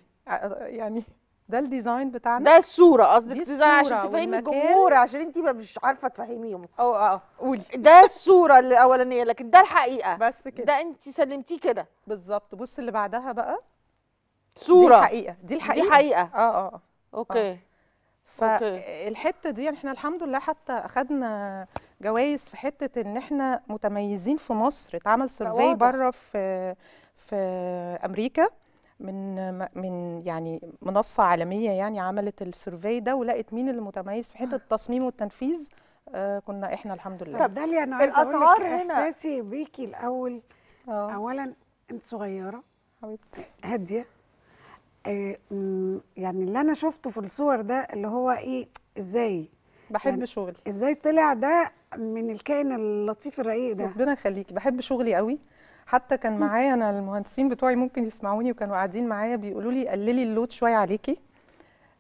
يعني ده الديزاين بتاعنا ده الصوره قصدك دي الصورة عشان تفهمي الجمهور عشان انت مش عارفه تفهميهم اه اه قولي ده الصوره الاولانيه لكن ده الحقيقه بس كده ده انت سلمتيه كده بالظبط بصي اللي بعدها بقى صوره دي الحقيقه دي الحقيقه دي حقيقه اه اه, آه. اوكي آه. فالحته دي يعني احنا الحمد لله حتى اخذنا جوائز في حته ان احنا متميزين في مصر اتعمل سيرفي بره في في امريكا من من يعني منصه عالميه يعني عملت السيرفي ده ولقت مين اللي متميز في حته التصميم آه. والتنفيذ آه كنا احنا الحمد لله طب داليا انا الاسعار هنا احساسي بيكي الاول أوه. اولا انت صغيره حبيبتي هاديه آه، يعني اللي انا شفته في الصور ده اللي هو ايه ازاي بحب يعني شغلي ازاي طلع ده من الكائن اللطيف الرقيق ده ربنا يخليكي بحب شغلي قوي حتى كان معايا انا المهندسين بتوعي ممكن يسمعوني وكانوا قاعدين معايا بيقولوا لي قللي اللود شويه عليكي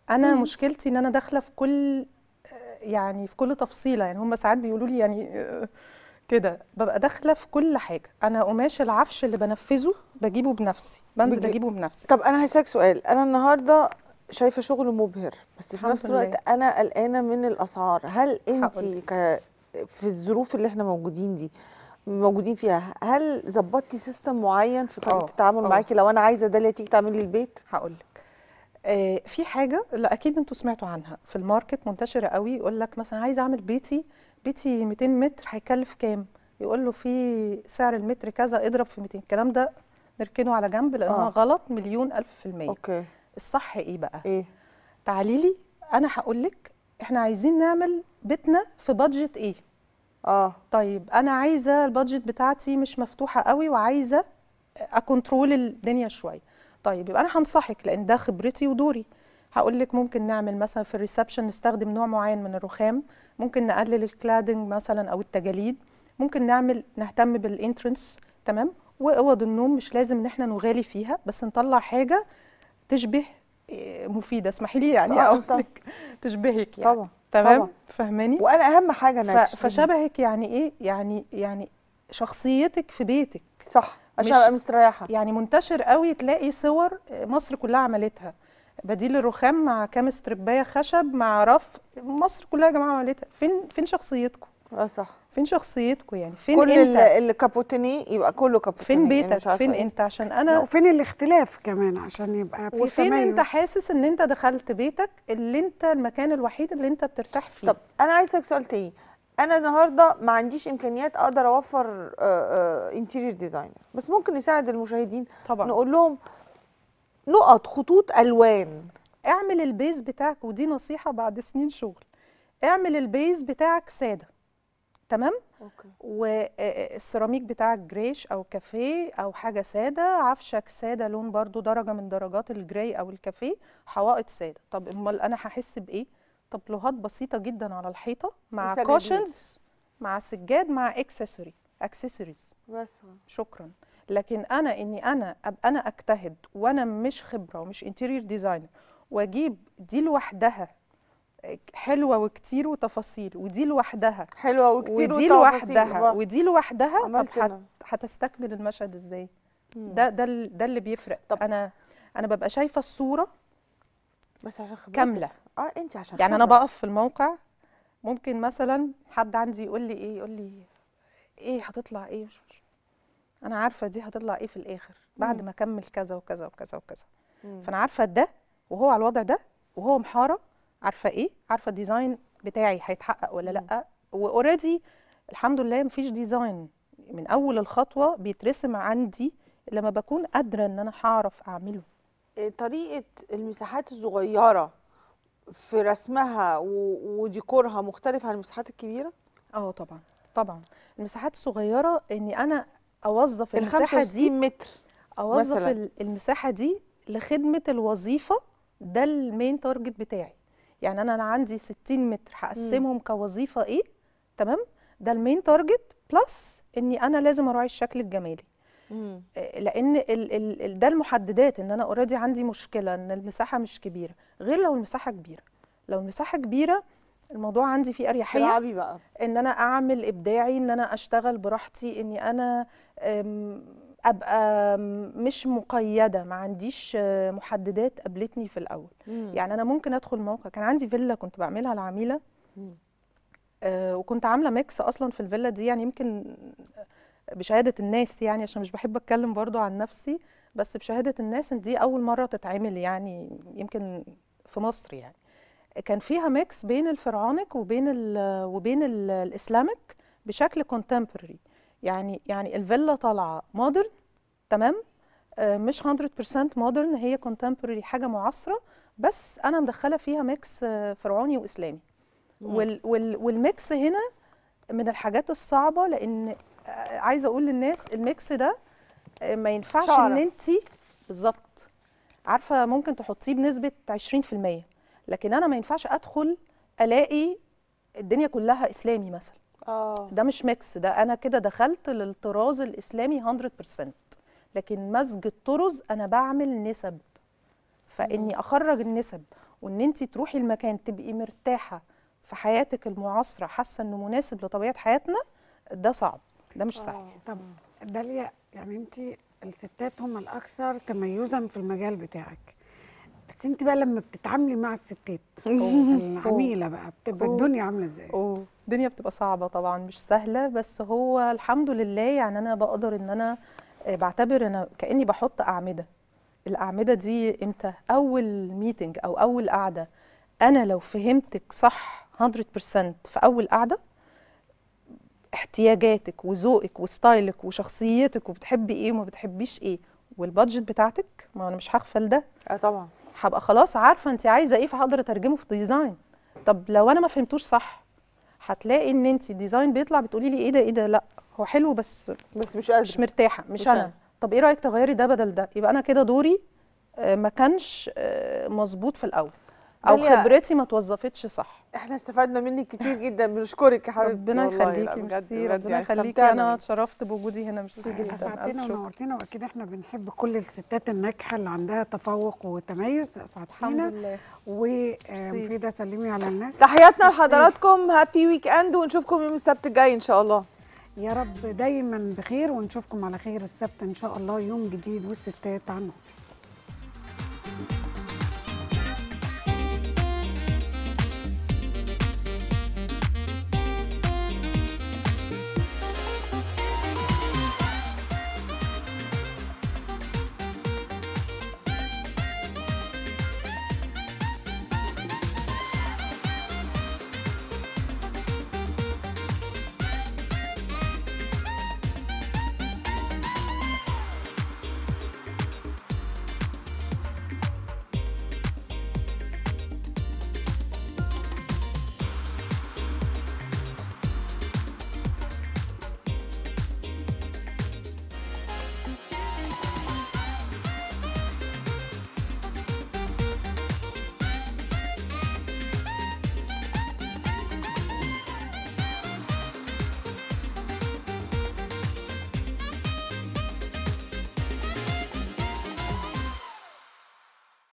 انا مم. مشكلتي ان انا داخله في كل يعني في كل تفصيله يعني هم ساعات بيقولوا لي يعني آه، كده ببقى داخله في كل حاجه انا قماش العفش اللي بنفذه بجيبه بنفسي بنزل بجي... اجيبه بنفسي طب انا هسالك سؤال انا النهارده شايفه شغل مبهر بس في نفس الوقت انا قلقانه من الاسعار هل انت ك... في الظروف اللي احنا موجودين دي موجودين فيها هل ظبطتي سيستم معين في طريقه آه، التعامل آه. معاكي لو انا عايزه ده تيجي تعملي البيت هقول لك آه في حاجه لا اكيد انتوا سمعتوا عنها في الماركت منتشره قوي يقول لك مثلا عايزه اعمل بيتي بيتي 200 متر هيكلف كام يقول له في سعر المتر كذا اضرب في 200 الكلام ده نركنه على جنب لانها آه. غلط مليون الف في الميه اوكي الصح ايه بقى ايه تعالي لي انا هقول لك احنا عايزين نعمل بيتنا في بادجت ايه اه طيب انا عايزه البادجت بتاعتي مش مفتوحه قوي وعايزه اكونترول الدنيا شويه طيب يبقى انا هنصحك لان ده خبرتي ودوري هقول لك ممكن نعمل مثلا في الريسبشن نستخدم نوع معين من الرخام ممكن نقلل الكلادنج مثلا او التجاليد ممكن نعمل نهتم بالانترنس تمام واوض النوم مش لازم ان احنا نغالي فيها بس نطلع حاجه تشبه آه، مفيده اسمحي لي يعني اقول لك تشبهك يعني طبعا تمام فاهماني وانا اهم حاجه انا فشبهك يعني ايه يعني يعني شخصيتك في بيتك صح عشان ابقى مستريحه يعني منتشر قوي تلاقي صور آه، مصر كلها عملتها بديل الرخام مع كام استربايه خشب مع رف مصر كلها يا جماعه عملتها فين فين شخصيتكم اه صح فين شخصيتكم يعني فين كل انت اللي كابوتيني يبقى كله كابوتيني فين يعني بيتك فين إيه؟ انت عشان انا وفين الاختلاف كمان عشان يبقى في وفين تميز. انت حاسس ان انت دخلت بيتك اللي انت المكان الوحيد اللي انت بترتاح فيه طب انا اسالك سؤال تاني انا النهارده ما عنديش امكانيات اقدر اوفر انتيرير آه، ديزاينر آه، بس ممكن نساعد المشاهدين طبعا نقول لهم نقط خطوط الوان اعمل البيز بتاعك ودي نصيحه بعد سنين شغل اعمل البيز بتاعك ساده تمام أوكي. والسيراميك آه، آه، بتاعك جريش او كافيه او حاجه ساده عفشك ساده لون برضو درجه من درجات الجراي او الكافيه حوائط ساده طب امال انا هحس بايه لوهات بسيطه جدا على الحيطه مع كوشنز مع سجاد مع اكسسوري اكسسوريز بس شكرا لكن انا اني انا ابقى انا اجتهد وانا مش خبره ومش انتيرير ديزاينر واجيب دي لوحدها حلوه وكتير وتفاصيل ودي لوحدها حلوه وكتير ودي لوحدها ودي لوحدها طب هتستكمل المشهد ازاي ده ده ده اللي بيفرق طب انا انا ببقى شايفه الصوره بس عشان خبرتك كامله اه انت عشان خبرتك. يعني انا بقف في الموقع ممكن مثلا حد عندي يقول لي ايه يقول لي ايه هتطلع ايه انا عارفه دي هتطلع ايه في الاخر بعد ما اكمل كذا وكذا وكذا وكذا مم. فانا عارفه ده وهو على الوضع ده وهو محاره عارفه ايه عارفه الديزاين بتاعي هيتحقق ولا لا واوريدي الحمد لله مفيش ديزاين من اول الخطوه بيترسم عندي لما بكون قادره ان انا هعرف اعمله آه، طريقه المساحات الصغيره في رسمها وديكورها مختلفه عن المساحات الكبيره اه طبعا طبعا المساحات الصغيره ان انا اوظف المساحه دي متر اوظف مثلاً. المساحه دي لخدمه الوظيفه ده المين تارجت بتاعي يعني انا انا عندي 60 متر هقسمهم كوظيفه ايه تمام ده المين تارجت بلس اني انا لازم اراعي الشكل الجمالي آه، لان ال ال ده المحددات ان انا اوريدي عندي مشكله ان المساحه مش كبيره غير لو المساحه كبيره لو المساحه كبيره الموضوع عندي فيه اريحيه تلعبي بقى ان انا اعمل ابداعي ان انا اشتغل براحتي اني انا ابقى مش مقيده ما عنديش محددات قابلتني في الاول مم. يعني انا ممكن ادخل موقع كان عندي فيلا كنت بعملها لعميله آه وكنت عامله ميكس اصلا في الفيلا دي يعني يمكن آه، بشهاده الناس يعني عشان مش بحب اتكلم برضو عن نفسي بس بشهاده الناس ان دي اول مره تتعمل يعني يمكن في مصر يعني كان فيها ميكس بين الفرعونيك وبين الـ وبين الـ الاسلامك بشكل كونتمبرري يعني يعني الفيلا طالعه مودرن تمام آه، مش 100% مودرن هي كونتمبرري حاجه معاصره بس انا مدخله فيها ميكس آه، فرعوني واسلامي وال وال والميكس هنا من الحاجات الصعبه لان آه، عايزه اقول للناس الميكس ده ما ينفعش شعرة. ان انت بالظبط عارفه ممكن تحطيه بنسبه 20% لكن انا ما ينفعش ادخل الاقي الدنيا كلها اسلامي مثلا آه. ده مش ميكس ده انا كده دخلت للطراز الاسلامي 100% لكن مزج الطرز انا بعمل نسب فاني اخرج النسب وان انت تروحي المكان تبقي مرتاحه في حياتك المعاصره حاسه انه مناسب لطبيعه حياتنا ده صعب ده مش سهل آه. طب داليا يعني انت الستات هم الاكثر تميزا في المجال بتاعك بس انت بقى لما بتتعاملي مع الستات العميله بقى بتبقى الدنيا عامله ازاي الدنيا بتبقى صعبه طبعا مش سهله بس هو الحمد لله يعني انا بقدر ان انا آه، بعتبر انا كاني بحط اعمده الاعمده دي امتى اول ميتنج او اول قعده انا لو فهمتك صح 100% في اول قعده احتياجاتك وذوقك وستايلك وشخصيتك وبتحبي ايه وما بتحبيش ايه والبادجت بتاعتك ما انا مش هغفل ده اه طبعا هبقى خلاص عارفه انت عايزه ايه فهقدر اترجمه في ديزاين طب لو انا ما فهمتوش صح هتلاقي ان انت ديزاين بيطلع بتقولي لي ايه ده ايه ده لا هو حلو بس بس مش قادر. مش مرتاحه مش, مش أنا. انا طب ايه رايك تغيري ده بدل ده يبقى انا كده دوري آه، ما كانش آه، مظبوط في الاول او خبرتي ما توظفتش صح احنا استفدنا منك كتير جدا بنشكرك يا حبيبتي ربنا يخليكي ميرسي ربنا يعني يخليكي انا اتشرفت بوجودي هنا ميرسي جدا اسعدتينا ونورتنا واكيد احنا بنحب كل الستات الناجحه اللي عندها تفوق وتميز اسعدتينا الحمد لله ومفيده سلمي على الناس تحياتنا لحضراتكم هابي ويك اند ونشوفكم يوم السبت الجاي ان شاء الله يا رب دايما بخير ونشوفكم على خير السبت ان شاء الله يوم جديد والستات عنه